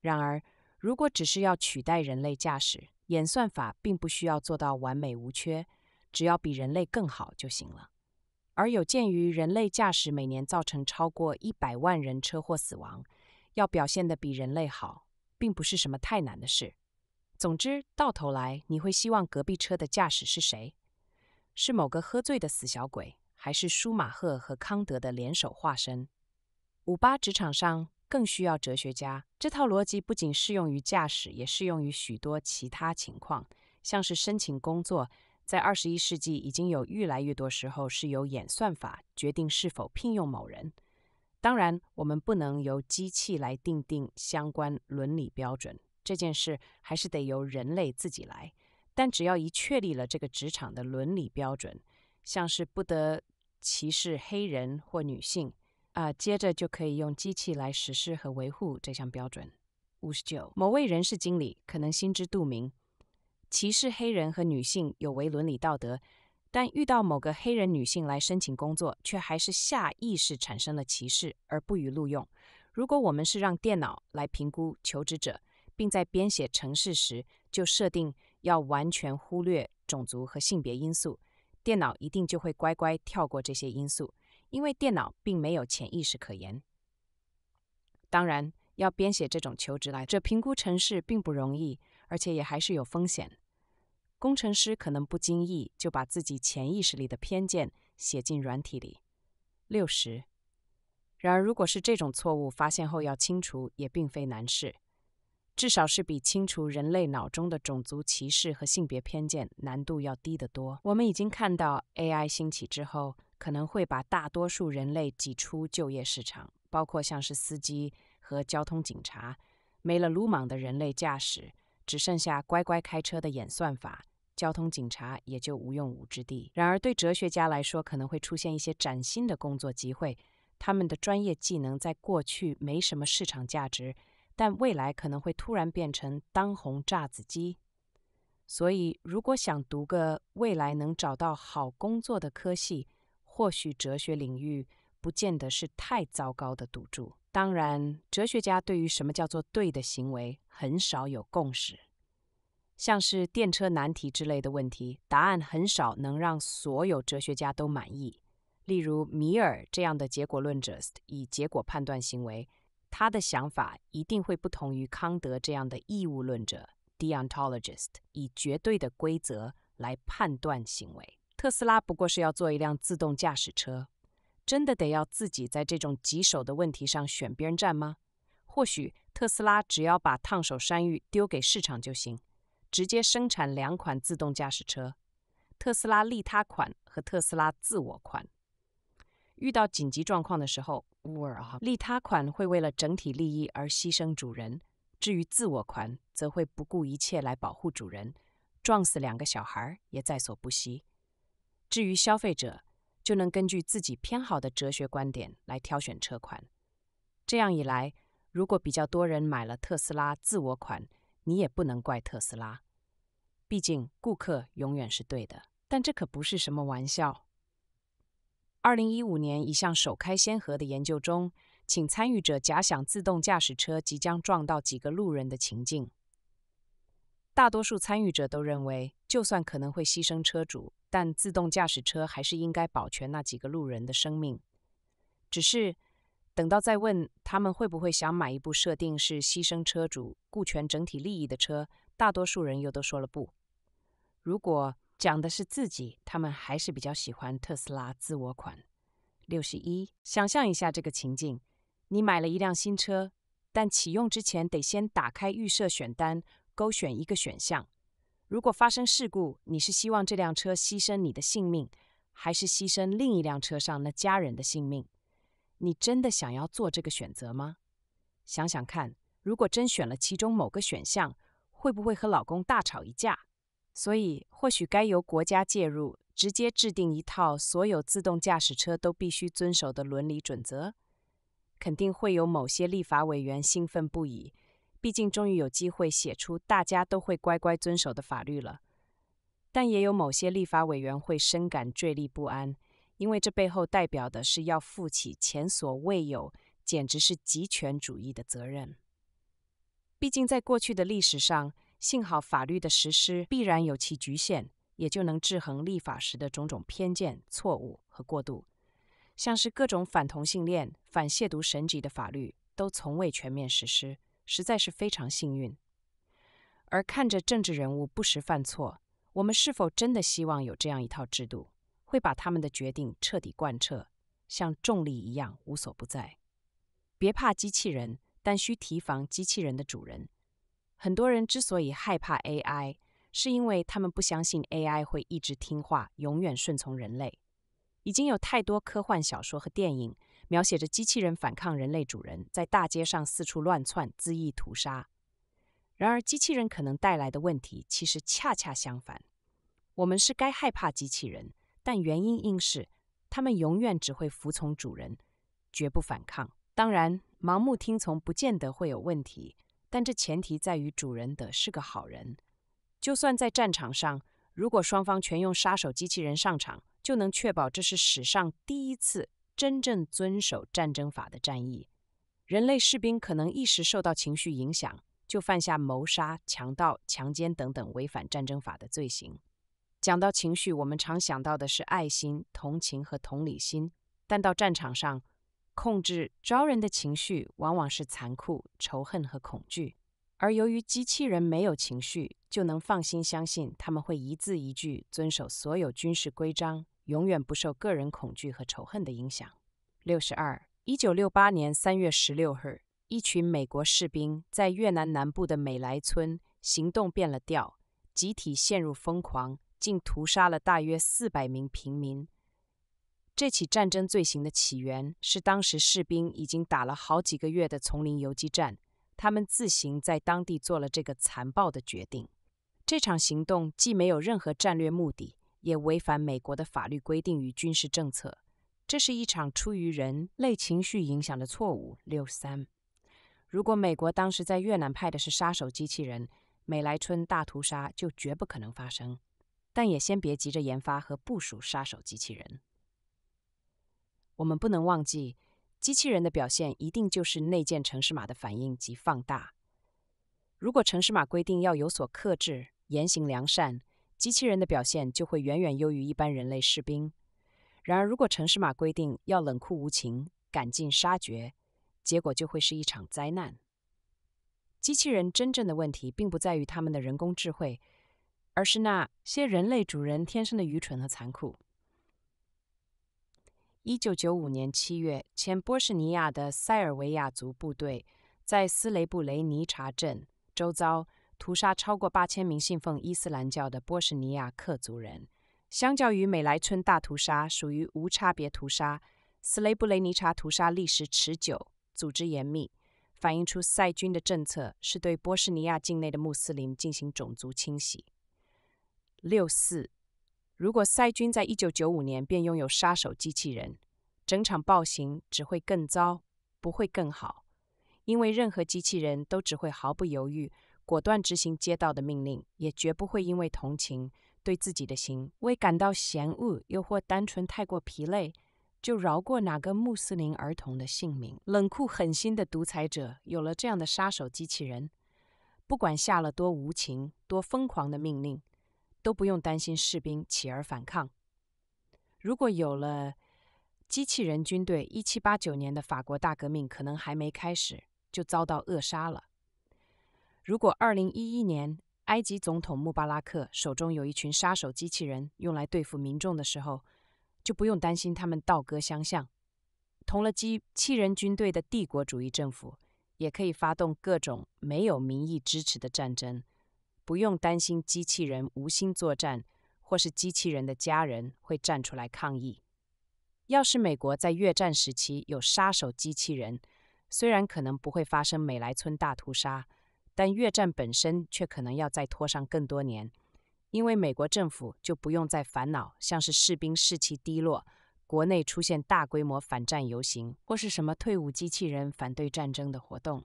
Speaker 1: 然而，如果只是要取代人类驾驶，演算法并不需要做到完美无缺，只要比人类更好就行了。而有鉴于人类驾驶每年造成超过一百万人车祸死亡，要表现得比人类好，并不是什么太难的事。总之，到头来你会希望隔壁车的驾驶是谁？是某个喝醉的死小鬼，还是舒马赫和康德的联手化身？五八职场上更需要哲学家。这套逻辑不仅适用于驾驶，也适用于许多其他情况，像是申请工作。在二十一世纪，已经有越来越多时候是由演算法决定是否聘用某人。当然，我们不能由机器来定定相关伦理标准，这件事还是得由人类自己来。但只要一确立了这个职场的伦理标准，像是不得歧视黑人或女性，啊，接着就可以用机器来实施和维护这项标准。五十九，某位人事经理可能心知肚明，歧视黑人和女性有违伦理道德，但遇到某个黑人女性来申请工作，却还是下意识产生了歧视而不予录用。如果我们是让电脑来评估求职者，并在编写程式时就设定。要完全忽略种族和性别因素，电脑一定就会乖乖跳过这些因素，因为电脑并没有潜意识可言。当然，要编写这种求职来这评估城市并不容易，而且也还是有风险。工程师可能不经意就把自己潜意识里的偏见写进软体里。六十。然而，如果是这种错误发现后要清除，也并非难事。至少是比清除人类脑中的种族歧视和性别偏见难度要低得多。我们已经看到，AI 兴起之后，可能会把大多数人类挤出就业市场，包括像是司机和交通警察。没了鲁莽的人类驾驶，只剩下乖乖开车的演算法，交通警察也就无用武之地。然而，对哲学家来说，可能会出现一些崭新的工作机会，他们的专业技能在过去没什么市场价值。但未来可能会突然变成当红炸子鸡。所以如果想读个未来能找到好工作的科系，或许哲学领域不见得是太糟糕的赌注。当然，哲学家对于什么叫做对的行为很少有共识，像是电车难题之类的问题，答案很少能让所有哲学家都满意。例如米尔这样的结果论者，以结果判断行为。他的想法一定会不同于康德这样的义务论者 （deontologist），以绝对的规则来判断行为。特斯拉不过是要做一辆自动驾驶车，真的得要自己在这种棘手的问题上选边站吗？或许特斯拉只要把烫手山芋丢给市场就行，直接生产两款自动驾驶车：特斯拉利他款和特斯拉自我款。遇到紧急状况的时候。利他款会为了整体利益而牺牲主人；至于自我款，则会不顾一切来保护主人，撞死两个小孩也在所不惜。至于消费者，就能根据自己偏好的哲学观点来挑选车款。这样一来，如果比较多人买了特斯拉自我款，你也不能怪特斯拉，毕竟顾客永远是对的。但这可不是什么玩笑。二零一五年一项首开先河的研究中，请参与者假想自动驾驶车即将撞到几个路人的情境，大多数参与者都认为，就算可能会牺牲车主，但自动驾驶车还是应该保全那几个路人的生命。只是等到再问他们会不会想买一部设定是牺牲车主、顾全整体利益的车，大多数人又都说了不。如果讲的是自己，他们还是比较喜欢特斯拉自我款。六十一，想象一下这个情境：你买了一辆新车，但启用之前得先打开预设选单，勾选一个选项。如果发生事故，你是希望这辆车牺牲你的性命，还是牺牲另一辆车上那家人的性命？你真的想要做这个选择吗？想想看，如果真选了其中某个选项，会不会和老公大吵一架？所以，或许该由国家介入，直接制定一套所有自动驾驶车都必须遵守的伦理准则。肯定会有某些立法委员兴奋不已，毕竟终于有机会写出大家都会乖乖遵守的法律了。但也有某些立法委员会深感坠立不安，因为这背后代表的是要负起前所未有、简直是极权主义的责任。毕竟，在过去的历史上。幸好法律的实施必然有其局限，也就能制衡立法时的种种偏见、错误和过度。像是各种反同性恋、反亵渎神级的法律都从未全面实施，实在是非常幸运。而看着政治人物不时犯错，我们是否真的希望有这样一套制度会把他们的决定彻底贯彻，像重力一样无所不在？别怕机器人，但需提防机器人的主人。很多人之所以害怕 AI，是因为他们不相信 AI 会一直听话、永远顺从人类。已经有太多科幻小说和电影描写着机器人反抗人类主人，在大街上四处乱窜、恣意屠杀。然而，机器人可能带来的问题其实恰恰相反。我们是该害怕机器人，但原因应是他们永远只会服从主人，绝不反抗。当然，盲目听从不见得会有问题。但这前提在于主人得是个好人。就算在战场上，如果双方全用杀手机器人上场，就能确保这是史上第一次真正遵守战争法的战役。人类士兵可能一时受到情绪影响，就犯下谋杀、强盗、强奸等等违反战争法的罪行。讲到情绪，我们常想到的是爱心、同情和同理心，但到战场上，控制招人的情绪，往往是残酷、仇恨和恐惧。而由于机器人没有情绪，就能放心相信他们会一字一句遵守所有军事规章，永远不受个人恐惧和仇恨的影响。六十二，一九六八年三月十六日，一群美国士兵在越南南部的美莱村行动变了调，集体陷入疯狂，竟屠杀了大约四百名平民。这起战争罪行的起源是当时士兵已经打了好几个月的丛林游击战，他们自行在当地做了这个残暴的决定。这场行动既没有任何战略目的，也违反美国的法律规定与军事政策。这是一场出于人类情绪影响的错误。六三，如果美国当时在越南派的是杀手机器人，美莱春大屠杀就绝不可能发生。但也先别急着研发和部署杀手机器人。我们不能忘记，机器人的表现一定就是内建程式码的反应及放大。如果程式码规定要有所克制、言行良善，机器人的表现就会远远优于一般人类士兵。然而，如果程式码规定要冷酷无情、赶尽杀绝，结果就会是一场灾难。机器人真正的问题，并不在于他们的人工智慧，而是那些人类主人天生的愚蠢和残酷。一九九五年七月，前波士尼亚的塞尔维亚族部队在斯雷布雷尼察镇周遭屠杀超过八千名信奉伊斯兰教的波士尼亚克族人。相较于美莱村大屠杀属于无差别屠杀，斯雷布雷尼察屠杀历时持久，组织严密，反映出塞军的政策是对波士尼亚境内的穆斯林进行种族清洗。六四。如果塞军在一九九五年便拥有杀手机器人，整场暴行只会更糟，不会更好，因为任何机器人都只会毫不犹豫、果断执行街道的命令，也绝不会因为同情对自己的行为感到嫌恶，又或单纯太过疲累，就饶过哪个穆斯林儿童的性命。冷酷狠心的独裁者有了这样的杀手机器人，不管下了多无情、多疯狂的命令。都不用担心士兵起而反抗。如果有了机器人军队，一七八九年的法国大革命可能还没开始就遭到扼杀了。如果二零一一年埃及总统穆巴拉克手中有一群杀手机器人用来对付民众的时候，就不用担心他们倒戈相向。同了机器人军队的帝国主义政府，也可以发动各种没有民意支持的战争。不用担心机器人无心作战，或是机器人的家人会站出来抗议。要是美国在越战时期有杀手机器人，虽然可能不会发生美莱村大屠杀，但越战本身却可能要再拖上更多年，因为美国政府就不用再烦恼像是士兵士气低落、国内出现大规模反战游行或是什么退伍机器人反对战争的活动。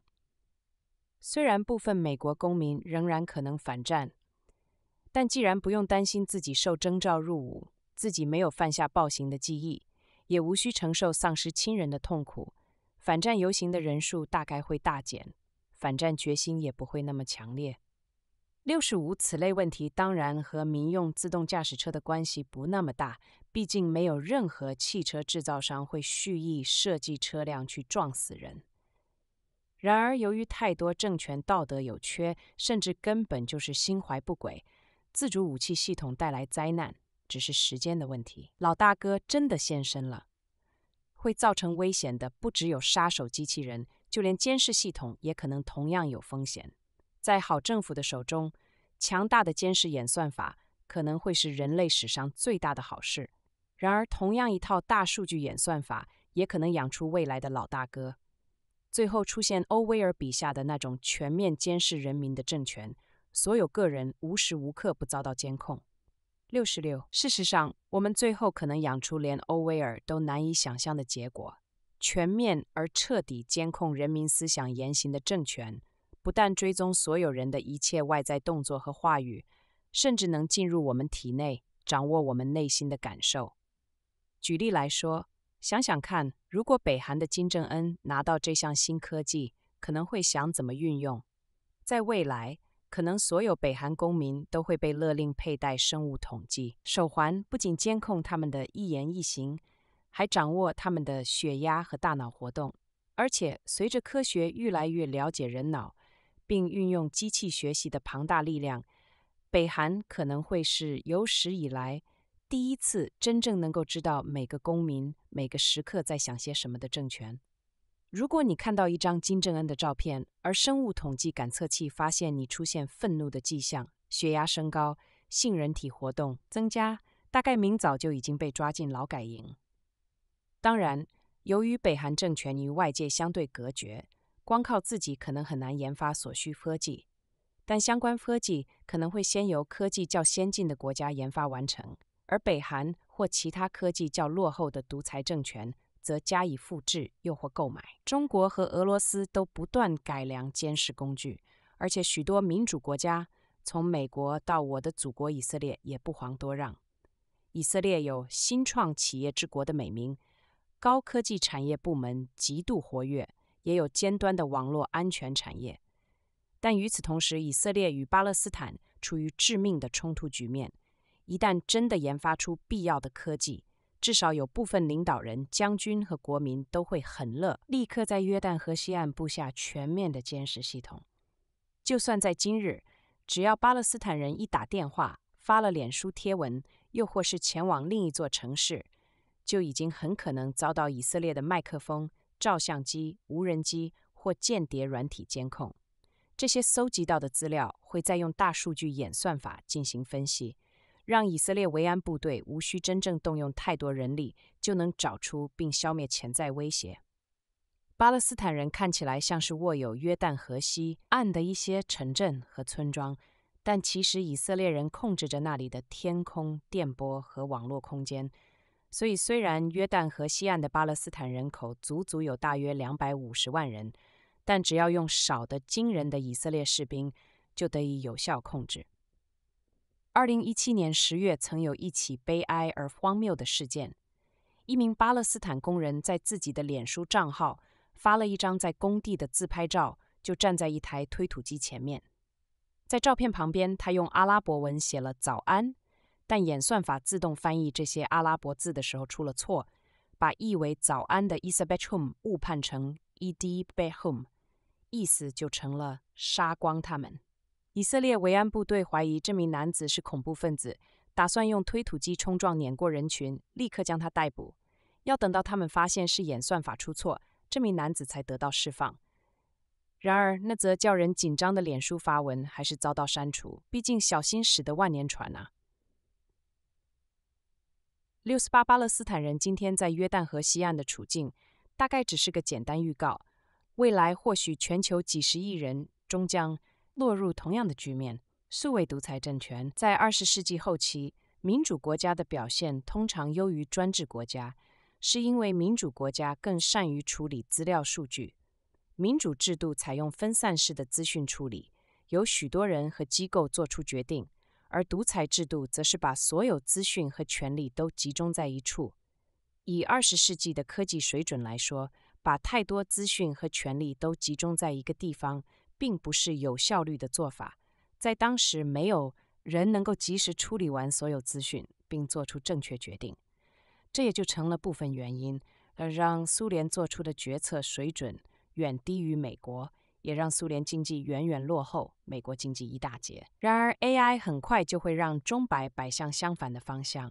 Speaker 1: 虽然部分美国公民仍然可能反战，但既然不用担心自己受征召入伍，自己没有犯下暴行的记忆，也无需承受丧失亲人的痛苦，反战游行的人数大概会大减，反战决心也不会那么强烈。六十五，此类问题当然和民用自动驾驶车的关系不那么大，毕竟没有任何汽车制造商会蓄意设计车辆去撞死人。然而，由于太多政权道德有缺，甚至根本就是心怀不轨，自主武器系统带来灾难只是时间的问题。老大哥真的现身了，会造成危险的不只有杀手机器人，就连监视系统也可能同样有风险。在好政府的手中，强大的监视演算法可能会是人类史上最大的好事。然而，同样一套大数据演算法也可能养出未来的老大哥。最后出现欧威尔笔下的那种全面监视人民的政权，所有个人无时无刻不遭到监控。六十六，事实上，我们最后可能养出连欧威尔都难以想象的结果：全面而彻底监控人民思想言行的政权，不但追踪所有人的一切外在动作和话语，甚至能进入我们体内，掌握我们内心的感受。举例来说。想想看，如果北韩的金正恩拿到这项新科技，可能会想怎么运用？在未来，可能所有北韩公民都会被勒令佩戴生物统计手环，不仅监控他们的一言一行，还掌握他们的血压和大脑活动。而且，随着科学越来越了解人脑，并运用机器学习的庞大力量，北韩可能会是有史以来。第一次真正能够知道每个公民每个时刻在想些什么的政权。如果你看到一张金正恩的照片，而生物统计感测器发现你出现愤怒的迹象、血压升高、性人体活动增加，大概明早就已经被抓进劳改营。当然，由于北韩政权与外界相对隔绝，光靠自己可能很难研发所需科技，但相关科技可能会先由科技较先进的国家研发完成。而北韩或其他科技较落后的独裁政权，则加以复制，又或购买。中国和俄罗斯都不断改良监视工具，而且许多民主国家，从美国到我的祖国以色列，也不遑多让。以色列有“新创企业之国”的美名，高科技产业部门极度活跃，也有尖端的网络安全产业。但与此同时，以色列与巴勒斯坦处于致命的冲突局面。一旦真的研发出必要的科技，至少有部分领导人、将军和国民都会很乐，立刻在约旦河西岸布下全面的监视系统。就算在今日，只要巴勒斯坦人一打电话、发了脸书贴文，又或是前往另一座城市，就已经很可能遭到以色列的麦克风、照相机、无人机或间谍软体监控。这些搜集到的资料会再用大数据演算法进行分析。让以色列维安部队无需真正动用太多人力，就能找出并消灭潜在威胁。巴勒斯坦人看起来像是握有约旦河西岸的一些城镇和村庄，但其实以色列人控制着那里的天空、电波和网络空间。所以，虽然约旦河西岸的巴勒斯坦人口足足有大约两百五十万人，但只要用少的惊人的以色列士兵，就得以有效控制。二零一七年十月，曾有一起悲哀而荒谬的事件：一名巴勒斯坦工人在自己的脸书账号发了一张在工地的自拍照，就站在一台推土机前面。在照片旁边，他用阿拉伯文写了“早安”，但演算法自动翻译这些阿拉伯字的时候出了错，把意为“早安”的 Isabehom 误判成 Edbehom，意思就成了“杀光他们”。以色列维安部队怀疑这名男子是恐怖分子，打算用推土机冲撞碾过人群，立刻将他逮捕。要等到他们发现是演算法出错，这名男子才得到释放。然而，那则叫人紧张的脸书发文还是遭到删除，毕竟小心驶得万年船啊。六十八巴勒斯坦人今天在约旦河西岸的处境，大概只是个简单预告。未来或许全球几十亿人终将。落入同样的局面。数位独裁政权在二十世纪后期，民主国家的表现通常优于专制国家，是因为民主国家更善于处理资料数据。民主制度采用分散式的资讯处理，有许多人和机构做出决定，而独裁制度则是把所有资讯和权力都集中在一处。以二十世纪的科技水准来说，把太多资讯和权力都集中在一个地方。并不是有效率的做法，在当时没有人能够及时处理完所有资讯并做出正确决定，这也就成了部分原因，而让苏联做出的决策水准远低于美国，也让苏联经济远远落后美国经济一大截。然而，AI 很快就会让钟摆摆向相反的方向，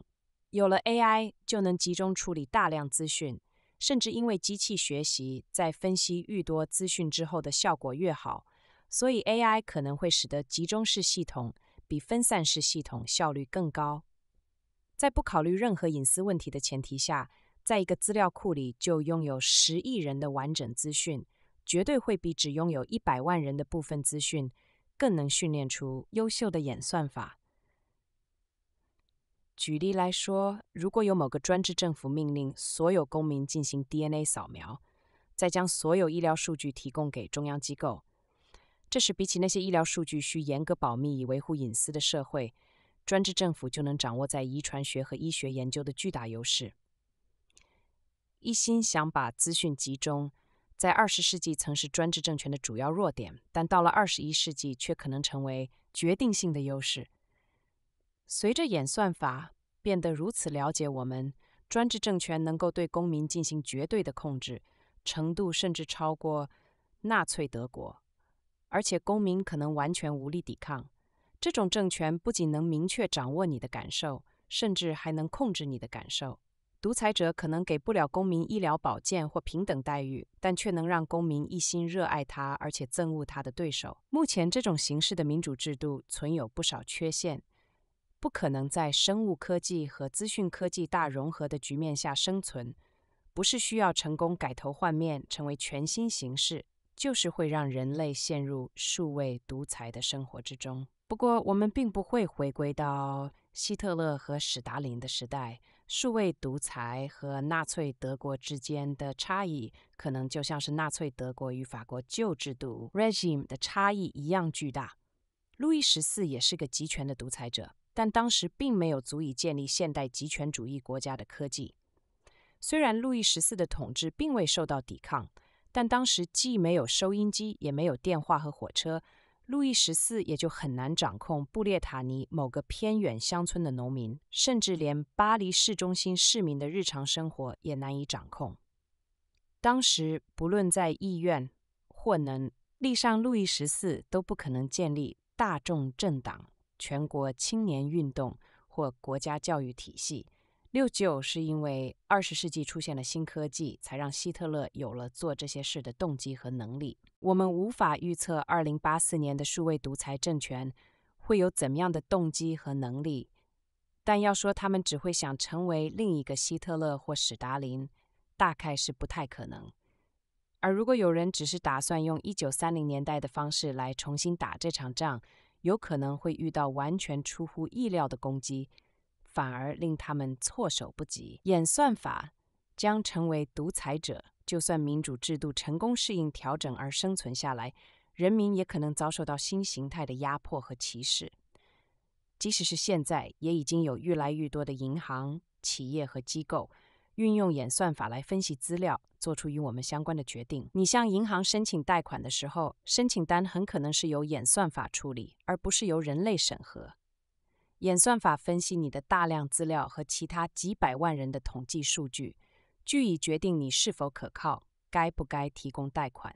Speaker 1: 有了 AI 就能集中处理大量资讯，甚至因为机器学习在分析愈多资讯之后的效果越好。所以，AI 可能会使得集中式系统比分散式系统效率更高。在不考虑任何隐私问题的前提下，在一个资料库里就拥有十亿人的完整资讯，绝对会比只拥有一百万人的部分资讯，更能训练出优秀的演算法。举例来说，如果有某个专制政府命令所有公民进行 DNA 扫描，再将所有医疗数据提供给中央机构。这是比起那些医疗数据需严格保密以维护隐私的社会，专制政府就能掌握在遗传学和医学研究的巨大优势。一心想把资讯集中在20世纪曾是专制政权的主要弱点，但到了21世纪却可能成为决定性的优势。随着演算法变得如此了解我们，专制政权能够对公民进行绝对的控制程度，甚至超过纳粹德国。而且公民可能完全无力抵抗。这种政权不仅能明确掌握你的感受，甚至还能控制你的感受。独裁者可能给不了公民医疗保健或平等待遇，但却能让公民一心热爱他，而且憎恶他的对手。目前这种形式的民主制度存有不少缺陷，不可能在生物科技和资讯科技大融合的局面下生存。不是需要成功改头换面，成为全新形式。就是会让人类陷入数位独裁的生活之中。不过，我们并不会回归到希特勒和史达林的时代。数位独裁和纳粹德国之间的差异，可能就像是纳粹德国与法国旧制度 regime 的差异一样巨大。路易十四也是个集权的独裁者，但当时并没有足以建立现代集权主义国家的科技。虽然路易十四的统治并未受到抵抗。但当时既没有收音机，也没有电话和火车，路易十四也就很难掌控布列塔尼某个偏远乡村的农民，甚至连巴黎市中心市民的日常生活也难以掌控。当时，不论在意愿或能力上路易十四，都不可能建立大众政党、全国青年运动或国家教育体系。六九是因为二十世纪出现了新科技，才让希特勒有了做这些事的动机和能力。我们无法预测二零八四年的数位独裁政权会有怎样的动机和能力，但要说他们只会想成为另一个希特勒或史达林，大概是不太可能。而如果有人只是打算用一九三零年代的方式来重新打这场仗，有可能会遇到完全出乎意料的攻击。反而令他们措手不及。演算法将成为独裁者，就算民主制度成功适应调整而生存下来，人民也可能遭受到新形态的压迫和歧视。即使是现在，也已经有越来越多的银行、企业和机构运用演算法来分析资料，做出与我们相关的决定。你向银行申请贷款的时候，申请单很可能是由演算法处理，而不是由人类审核。演算法分析你的大量资料和其他几百万人的统计数据，据以决定你是否可靠，该不该提供贷款。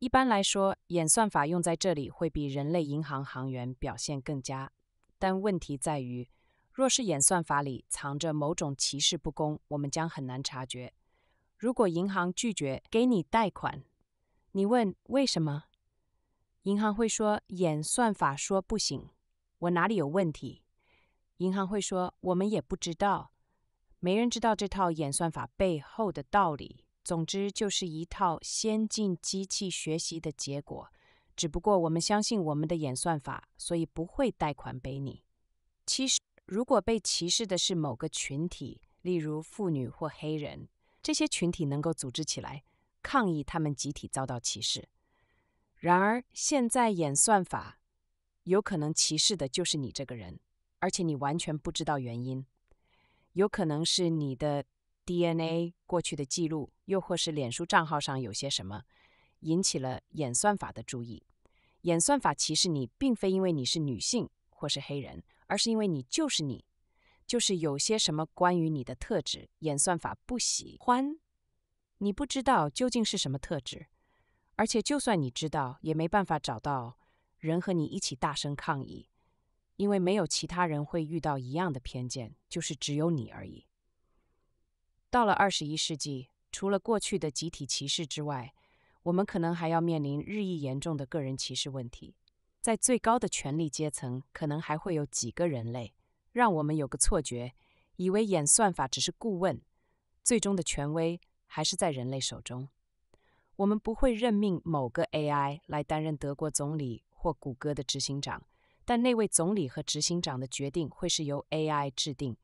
Speaker 1: 一般来说，演算法用在这里会比人类银行行员表现更佳。但问题在于，若是演算法里藏着某种歧视不公，我们将很难察觉。如果银行拒绝给你贷款，你问为什么，银行会说演算法说不行，我哪里有问题？银行会说：“我们也不知道，没人知道这套演算法背后的道理。总之，就是一套先进机器学习的结果。只不过，我们相信我们的演算法，所以不会贷款给你。其实，如果被歧视的是某个群体，例如妇女或黑人，这些群体能够组织起来抗议，他们集体遭到歧视。然而，现在演算法有可能歧视的就是你这个人。”而且你完全不知道原因，有可能是你的 DNA 过去的记录，又或是脸书账号上有些什么，引起了演算法的注意。演算法歧视你，并非因为你是女性或是黑人，而是因为你就是你，就是有些什么关于你的特质，演算法不喜欢。你不知道究竟是什么特质，而且就算你知道，也没办法找到人和你一起大声抗议。因为没有其他人会遇到一样的偏见，就是只有你而已。到了二十一世纪，除了过去的集体歧视之外，我们可能还要面临日益严重的个人歧视问题。在最高的权力阶层，可能还会有几个人类，让我们有个错觉，以为演算法只是顾问，最终的权威还是在人类手中。我们不会任命某个 AI 来担任德国总理或谷歌的执行长。但那位总理和执行长的决定会是由 AI 制定，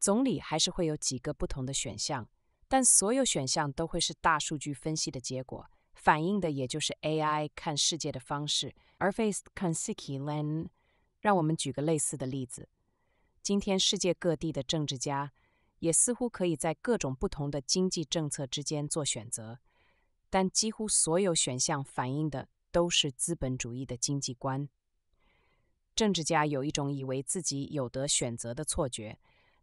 Speaker 1: 总理还是会有几个不同的选项，但所有选项都会是大数据分析的结果，反映的也就是 AI 看世界的方式。而 Face c a n s i g l i o 让我们举个类似的例子：今天世界各地的政治家也似乎可以在各种不同的经济政策之间做选择，但几乎所有选项反映的都是资本主义的经济观。政治家有一种以为自己有得选择的错觉，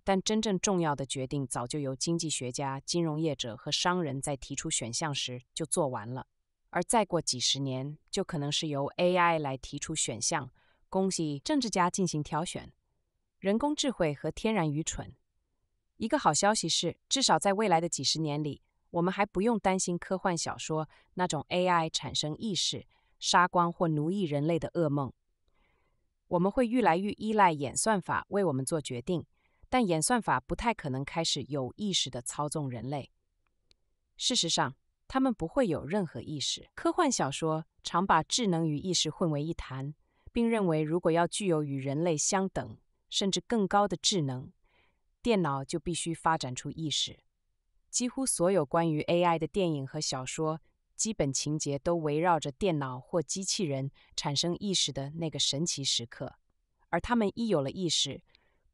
Speaker 1: 但真正重要的决定早就由经济学家、金融业者和商人，在提出选项时就做完了。而再过几十年，就可能是由 AI 来提出选项，恭喜政治家进行挑选。人工智慧和天然愚蠢。一个好消息是，至少在未来的几十年里，我们还不用担心科幻小说那种 AI 产生意识、杀光或奴役人类的噩梦。我们会愈来愈依赖演算法为我们做决定，但演算法不太可能开始有意识的操纵人类。事实上，他们不会有任何意识。科幻小说常把智能与意识混为一谈，并认为如果要具有与人类相等甚至更高的智能，电脑就必须发展出意识。几乎所有关于 AI 的电影和小说。基本情节都围绕着电脑或机器人产生意识的那个神奇时刻，而他们一有了意识，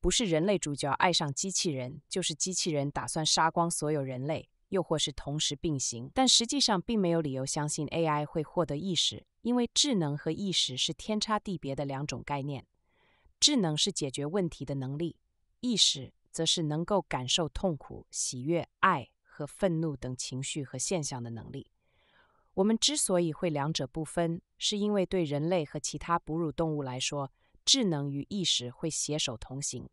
Speaker 1: 不是人类主角爱上机器人，就是机器人打算杀光所有人类，又或是同时并行。但实际上，并没有理由相信 AI 会获得意识，因为智能和意识是天差地别的两种概念。智能是解决问题的能力，意识则是能够感受痛苦、喜悦、爱和愤怒等情绪和现象的能力。我们之所以会两者不分，是因为对人类和其他哺乳动物来说，智能与意识会携手同行。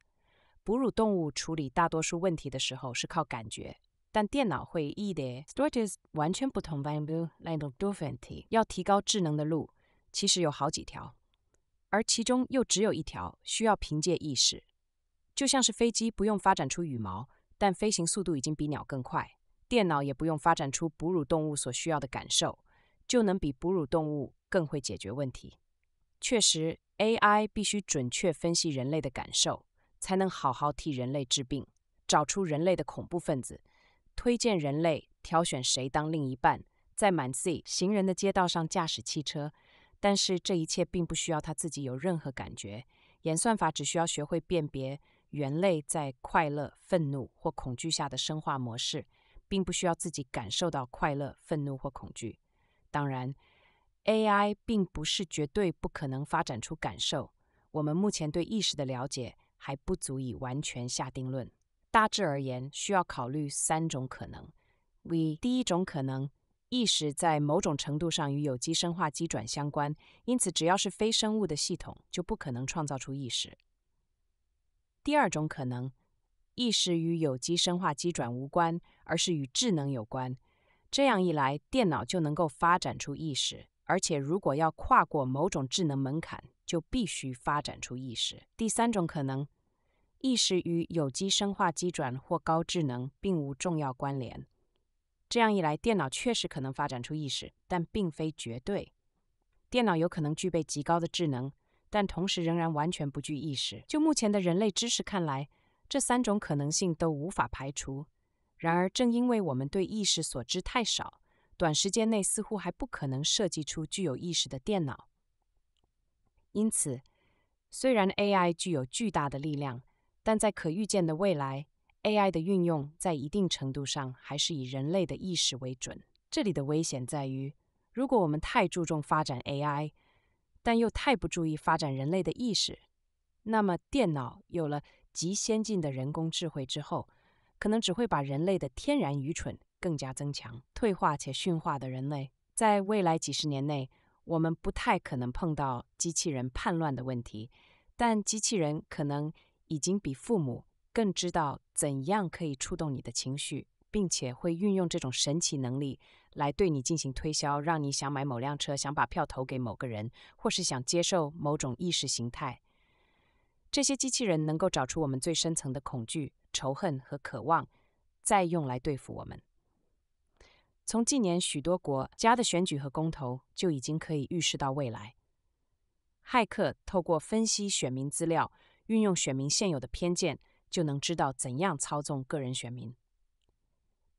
Speaker 1: 哺乳动物处理大多数问题的时候是靠感觉，但电脑会 Stories 完全不同 bamboo 一点。要提高智能的路其实有好几条，而其中又只有一条需要凭借意识，就像是飞机不用发展出羽毛，但飞行速度已经比鸟更快。电脑也不用发展出哺乳动物所需要的感受，就能比哺乳动物更会解决问题。确实，AI 必须准确分析人类的感受，才能好好替人类治病，找出人类的恐怖分子，推荐人类挑选谁当另一半，在满 Z 行人的街道上驾驶汽车。但是这一切并不需要他自己有任何感觉，演算法只需要学会辨别人类在快乐、愤怒或恐惧下的生化模式。并不需要自己感受到快乐、愤怒或恐惧。当然，AI 并不是绝对不可能发展出感受。我们目前对意识的了解还不足以完全下定论。大致而言，需要考虑三种可能：第一种可能，意识在某种程度上与有机生化机转相关，因此只要是非生物的系统，就不可能创造出意识；第二种可能，意识与有机生化机转无关。而是与智能有关，这样一来，电脑就能够发展出意识。而且，如果要跨过某种智能门槛，就必须发展出意识。第三种可能，意识与有机生化机转或高智能并无重要关联。这样一来，电脑确实可能发展出意识，但并非绝对。电脑有可能具备极高的智能，但同时仍然完全不具意识。就目前的人类知识看来，这三种可能性都无法排除。然而，正因为我们对意识所知太少，短时间内似乎还不可能设计出具有意识的电脑。因此，虽然 AI 具有巨大的力量，但在可预见的未来，AI 的运用在一定程度上还是以人类的意识为准。这里的危险在于，如果我们太注重发展 AI，但又太不注意发展人类的意识，那么电脑有了极先进的人工智慧之后，可能只会把人类的天然愚蠢更加增强。退化且驯化的人类，在未来几十年内，我们不太可能碰到机器人叛乱的问题。但机器人可能已经比父母更知道怎样可以触动你的情绪，并且会运用这种神奇能力来对你进行推销，让你想买某辆车，想把票投给某个人，或是想接受某种意识形态。这些机器人能够找出我们最深层的恐惧、仇恨和渴望，再用来对付我们。从近年许多国家的选举和公投就已经可以预示到未来。骇客透过分析选民资料，运用选民现有的偏见，就能知道怎样操纵个人选民。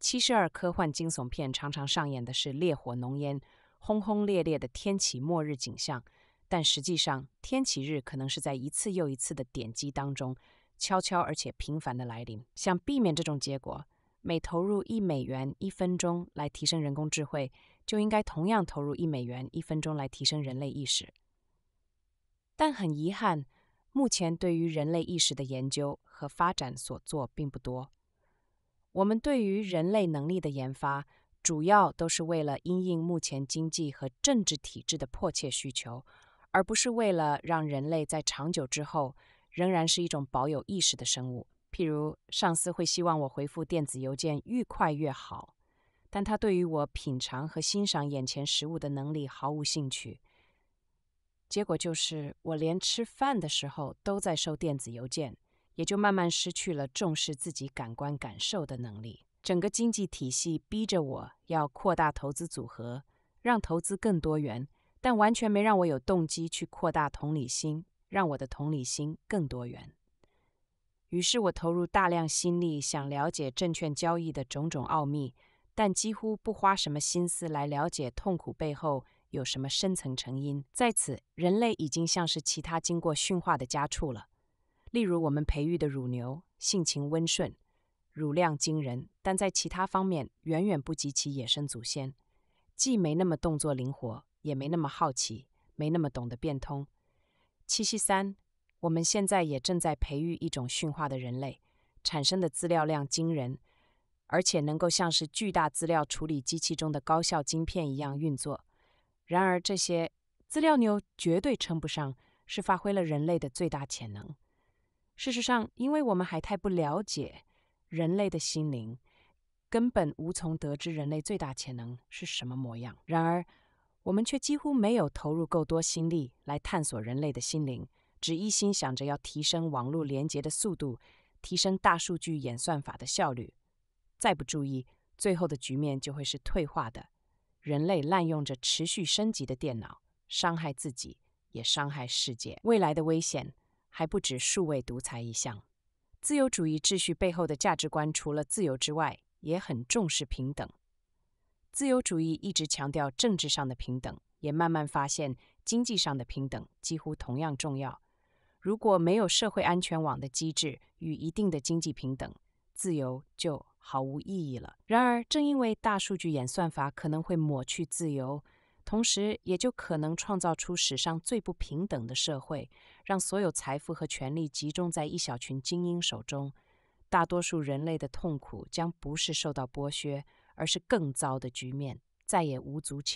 Speaker 1: 七十二科幻惊悚片常常上演的是烈火浓烟、轰轰烈烈的天启末日景象。但实际上，天启日可能是在一次又一次的点击当中，悄悄而且频繁地来临。想避免这种结果，每投入一美元一分钟来提升人工智慧，就应该同样投入一美元一分钟来提升人类意识。但很遗憾，目前对于人类意识的研究和发展所做并不多。我们对于人类能力的研发，主要都是为了因应目前经济和政治体制的迫切需求。而不是为了让人类在长久之后仍然是一种保有意识的生物。譬如，上司会希望我回复电子邮件越快越好，但他对于我品尝和欣赏眼前食物的能力毫无兴趣。结果就是，我连吃饭的时候都在收电子邮件，也就慢慢失去了重视自己感官感受的能力。整个经济体系逼着我要扩大投资组合，让投资更多元。但完全没让我有动机去扩大同理心，让我的同理心更多元。于是我投入大量心力，想了解证券交易的种种奥秘，但几乎不花什么心思来了解痛苦背后有什么深层成因。在此，人类已经像是其他经过驯化的家畜了，例如我们培育的乳牛，性情温顺，乳量惊人，但在其他方面远远不及其野生祖先，既没那么动作灵活。也没那么好奇，没那么懂得变通。七七三，我们现在也正在培育一种驯化的人类，产生的资料量惊人，而且能够像是巨大资料处理机器中的高效晶片一样运作。然而，这些资料牛绝对称不上是发挥了人类的最大潜能。事实上，因为我们还太不了解人类的心灵，根本无从得知人类最大潜能是什么模样。然而，我们却几乎没有投入够多心力来探索人类的心灵，只一心想着要提升网络连接的速度，提升大数据演算法的效率。再不注意，最后的局面就会是退化的。人类滥用着持续升级的电脑，伤害自己，也伤害世界。未来的危险还不止数位独裁一项。自由主义秩序背后的价值观，除了自由之外，也很重视平等。自由主义一直强调政治上的平等，也慢慢发现经济上的平等几乎同样重要。如果没有社会安全网的机制与一定的经济平等，自由就毫无意义了。然而，正因为大数据演算法可能会抹去自由，同时也就可能创造出史上最不平等的社会，让所有财富和权力集中在一小群精英手中，大多数人类的痛苦将不是受到剥削。而是更糟的局面，再也无足轻。